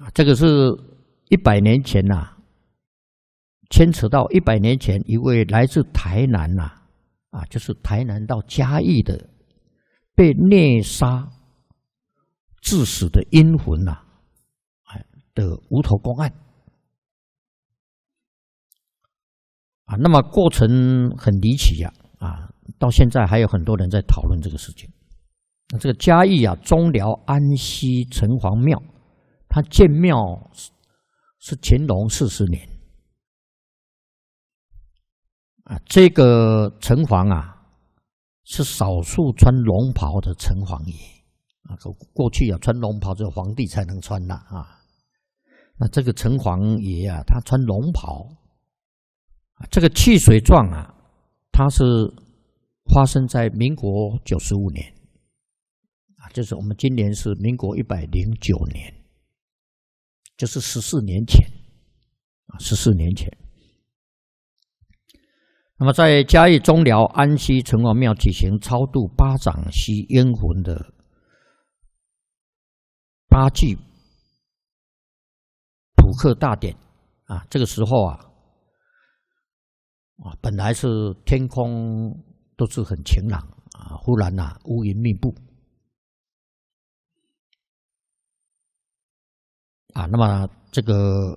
[SPEAKER 1] 啊，这个是一百年前呐，牵扯到一百年前一位来自台南呐，啊，就是台南到嘉义的被虐杀致死的阴魂呐，哎的无头公案。啊，那么过程很离奇呀，啊，到现在还有很多人在讨论这个事情。那这个嘉义啊，中寮安溪城隍庙。他建庙是是乾隆四十年啊，这个城隍啊是少数穿龙袍的城隍爷啊。过去啊穿龙袍只有皇帝才能穿的啊。那这个城隍爷啊，他穿龙袍啊。这个契水状啊，它是发生在民国九十五年啊，就是我们今年是民国一百零九年。就是十四年前啊，十四年前。那么在嘉义中寮安溪城隍庙举行超度八掌溪冤魂的八祭普克大典啊，这个时候啊，啊本来是天空都是很晴朗啊，忽然呐乌云密布。啊，那么这个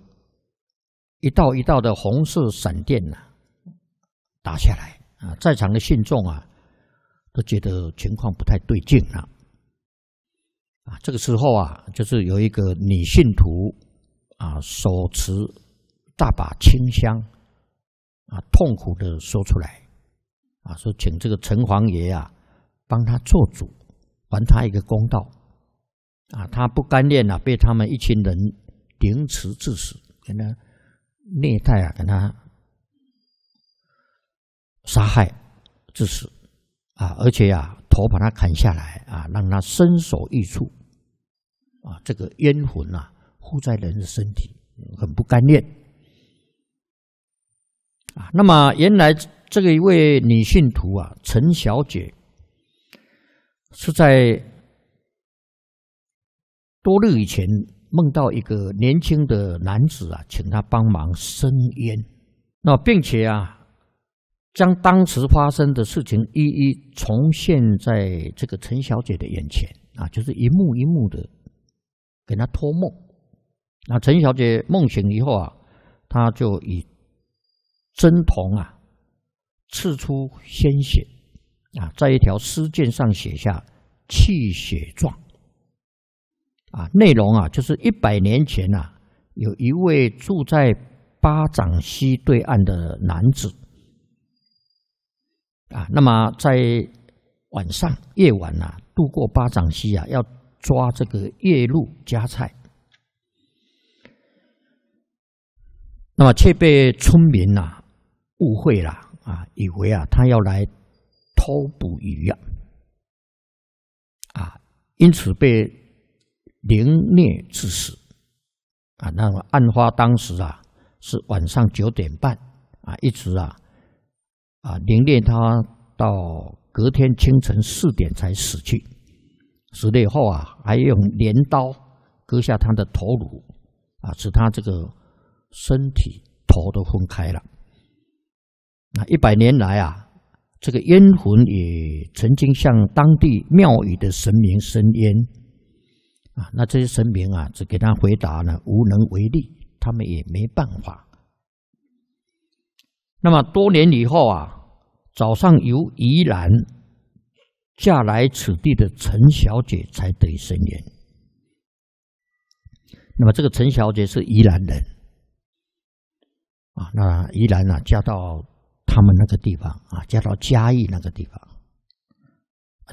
[SPEAKER 1] 一道一道的红色闪电呢，打下来啊，在场的信众啊，都觉得情况不太对劲了。啊，这个时候啊，就是有一个女信徒啊，手持大把清香，啊，痛苦的说出来，啊，说请这个城隍爷啊，帮他做主，还他一个公道。啊，他不甘愿呐，被他们一群人凌迟致死，跟他虐待啊，跟他杀害致死啊，而且呀，头把他砍下来啊，让他身首异处啊，这个冤魂啊，附在人的身体，很不甘愿啊。那么原来这个一位女信徒啊，陈小姐，是在。多日以前，梦到一个年轻的男子啊，请他帮忙生烟，那并且啊，将当时发生的事情一一重现在这个陈小姐的眼前啊，就是一幕一幕的给她托梦。那陈小姐梦醒以后啊，她就以针筒啊刺出鲜血啊，在一条丝绢上写下泣血状。啊，内容啊，就是一百年前呐，有一位住在巴掌溪对岸的男子啊，那么在晚上夜晚呐，渡过巴掌溪啊，要抓这个夜鹭夹菜，那么却被村民呐误会了啊，以为啊他要来偷捕鱼啊，啊，因此被。凌虐致死，啊，那么案发当时啊是晚上九点半，啊，一直啊，啊凌虐他到隔天清晨四点才死去。死了以后啊，还用镰刀割下他的头颅，啊，使他这个身体头都分开了。那一百年来啊，这个冤魂也曾经向当地庙宇的神明伸冤。啊，那这些神明啊，只给他回答呢，无能为力，他们也没办法。那么多年以后啊，早上由宜兰嫁来此地的陈小姐才得生言。那么这个陈小姐是宜兰人，啊，那宜兰呢嫁到他们那个地方啊，嫁到嘉义那个地方，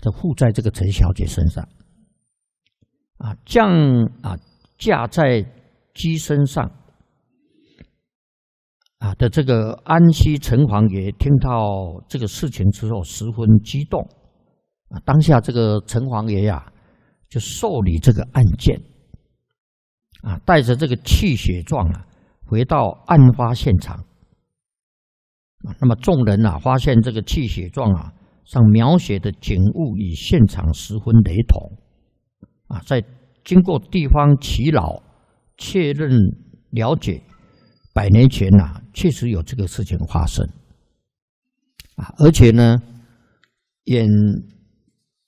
[SPEAKER 1] 就附在这个陈小姐身上。啊，降啊架在鸡身上啊的这个安溪城隍爷听到这个事情之后，十分激动啊。当下这个城隍爷呀，就受理这个案件啊，带着这个泣血状啊，回到案发现场啊。那么众人啊，发现这个泣血状啊，上描写的景物与现场十分雷同。啊，在经过地方耆老确认了解，百年前呐，确实有这个事情发生。啊，而且呢，远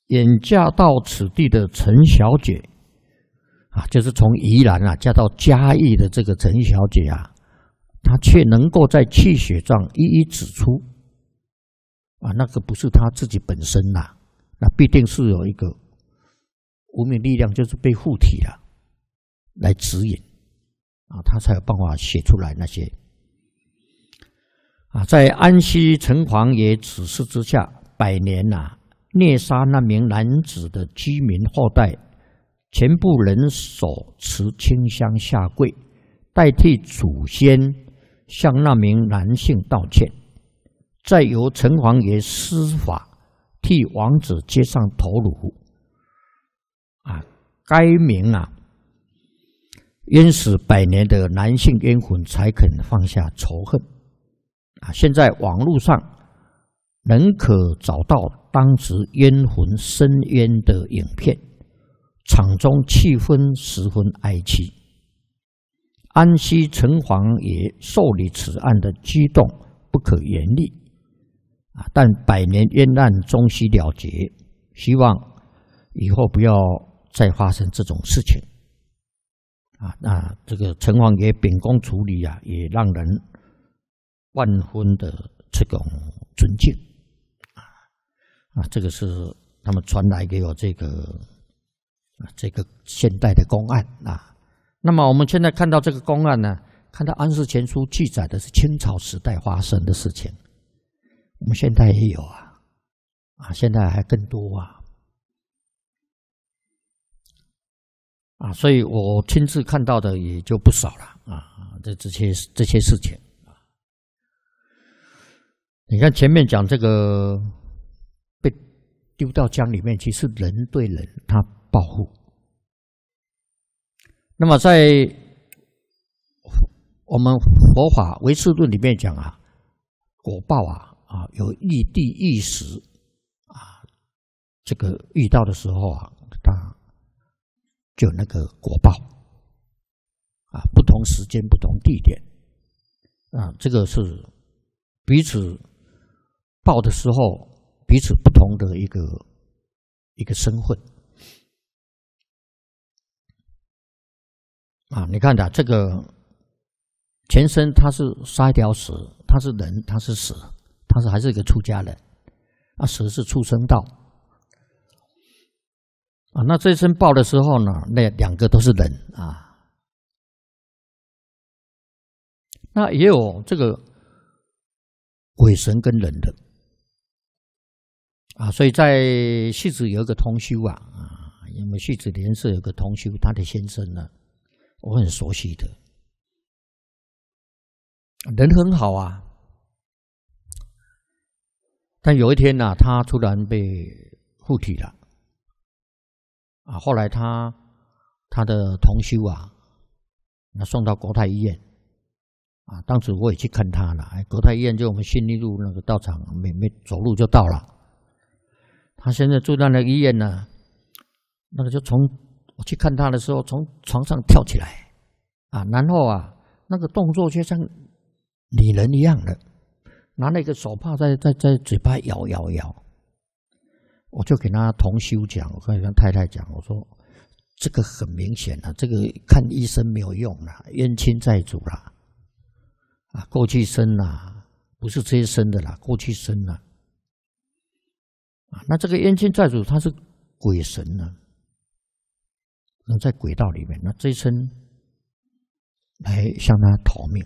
[SPEAKER 1] 远嫁到此地的陈小姐，啊，就是从宜兰啊嫁到嘉义的这个陈小姐啊，她却能够在气血状一一指出，啊，那个不是她自己本身呐，那必定是有一个。无名力量就是被附体了，来指引啊，他才有办法写出来那些啊。在安西城隍爷指示之下，百年呐，虐杀那名男子的居民后代，全部人手持清香下跪，代替祖先向那名男性道歉，再由城隍爷施法替王子接上头颅。该名啊冤死百年的男性冤魂才肯放下仇恨啊！现在网络上仍可找到当时冤魂深冤的影片，场中气氛十分哀戚。安西城隍爷受理此案的激动不可言喻啊！但百年冤案终须了结，希望以后不要。再发生这种事情，啊，那这个城隍爷秉公处理啊，也让人万分的这种尊敬，啊啊，这个是他们传来给我这个啊这个现代的公案啊。那么我们现在看到这个公案呢，看到《安史全书》记载的是清朝时代发生的事情，我们现在也有啊，啊，现在还更多啊。啊，所以我亲自看到的也就不少了啊。这这些这些事情啊，你看前面讲这个被丢到江里面，其实人对人他保护，那么在我们佛法唯识论里面讲啊，果报啊啊，有遇地遇时啊，这个遇到的时候啊，他。就那个果报啊，不同时间、不同地点啊，这个是彼此报的时候彼此不同的一个一个身份啊。你看的这个前身，他是三条蛇，他是人，他是蛇，他是还是一个出家人啊，蛇是畜生道。啊，那这一声报的时候呢，那两个都是人啊。那也有这个鬼神跟人的啊，所以在戏子有一个同修啊，啊，因为戏子莲社有个同修，他的先生呢，我很熟悉的，人很好啊。但有一天呢，他突然被附体了。啊，后来他他的同修啊，那送到国泰医院啊，当时我也去看他了。哎，国泰医院就我们新立路那个道场，没没走路就到了。他现在住在那医院呢，那个就从我去看他的时候，从床上跳起来啊，然后啊，那个动作就像女人一样的，拿那个手帕在在在嘴巴咬咬咬。我就给他同修讲，我跟他太太讲，我说这个很明显了，这个看医生没有用了，冤亲债主啦，啊，过去生啦，不是这一生的啦，过去生啦，啊，那这个冤亲债主他是鬼神呢，那在鬼道里面，那这一生来向他逃命。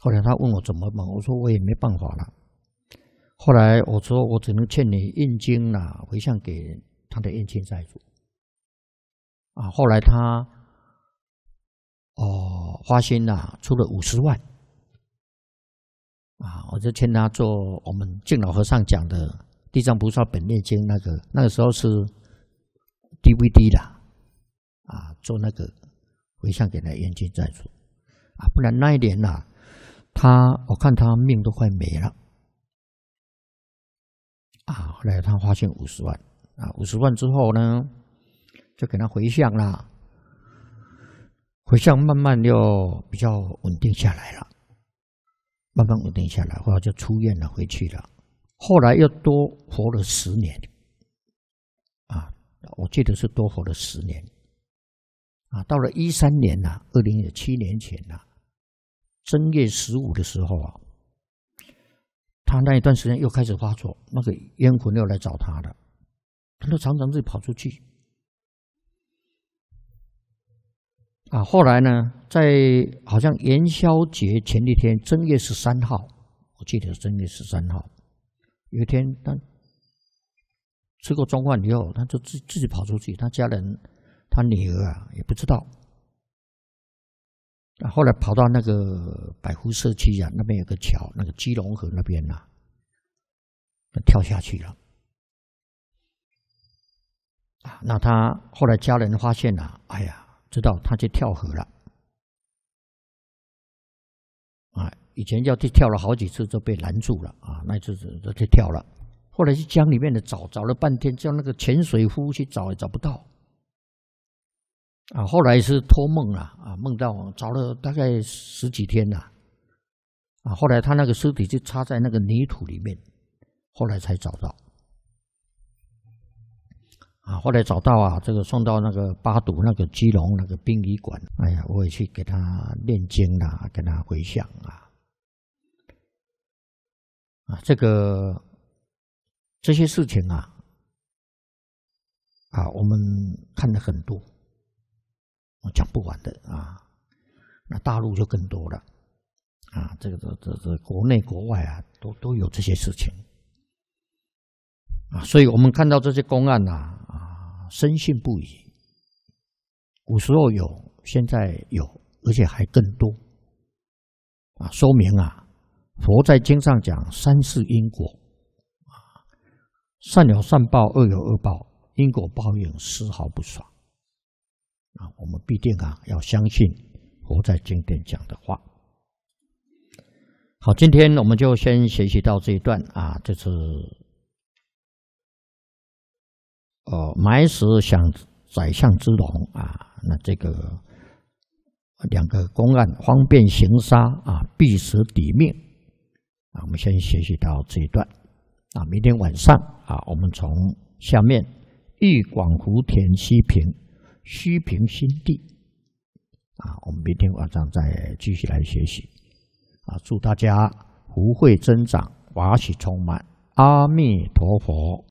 [SPEAKER 1] 后来他问我怎么办，我说我也没办法了。后来我说，我只能欠你印经了，回向给他的印经债主。啊，后来他哦花心啦，出了五十万啊，我就劝他做我们敬老和尚讲的《地藏菩萨本愿经》那个，那个时候是 DVD 啦，啊，做那个回向给他燕经债主啊，不然那一年呐，他我看他命都快没了。啊，后来他发现五十万，啊，五十万之后呢，就给他回向了，回向慢慢又比较稳定下来了，慢慢稳定下来，后来就出院了，回去了。后来又多活了十年，啊，我记得是多活了十年，啊，到了一三年呐，二零一七年前呐，正月十五的时候啊。他那一段时间又开始发作，那个冤魂又来找他了，他都常常自己跑出去。啊，后来呢，在好像元宵节前一天，正月十三号，我记得是正月十三号，有一天他吃过中饭以后，他就自自己跑出去，他家人、他女儿啊也不知道。那后来跑到那个百福社区呀，那边有个桥，那个基隆河那边呐，跳下去了。啊，那他后来家人发现了，哎呀，知道他去跳河了。啊，以前要去跳了好几次都被拦住了，啊，那一次就去跳了，后来去江里面的找，找了半天叫那个潜水夫去找也找不到。啊，后来是托梦了啊，梦到找了大概十几天了，啊，后来他那个尸体就插在那个泥土里面，后来才找到。啊，后来找到啊，这个送到那个八堵那个基隆那个殡仪馆，哎呀，我也去给他念经啦，给他回想啊，啊，这个这些事情啊，啊，我们看了很多。我讲不完的啊！那大陆就更多了啊！这个、这、这、这国内、国外啊，都都有这些事情啊！所以我们看到这些公案呐，啊，深信不疑。古时候有，现在有，而且还更多啊！说明啊，佛在经上讲三世因果善有善报，恶有恶报，因果报应丝毫不爽。啊，我们必定啊要相信活在经典讲的话。好，今天我们就先学习到这一段啊，这是哦埋石想宰相之龙啊。那这个两个公案方便行杀啊，避死抵命啊。我们先学习到这一段啊。明天晚上啊，我们从下面玉广湖田西平。虚平心地，啊，我们明天晚上再继续来学习，啊，祝大家福慧增长，法喜充满，阿弥陀佛。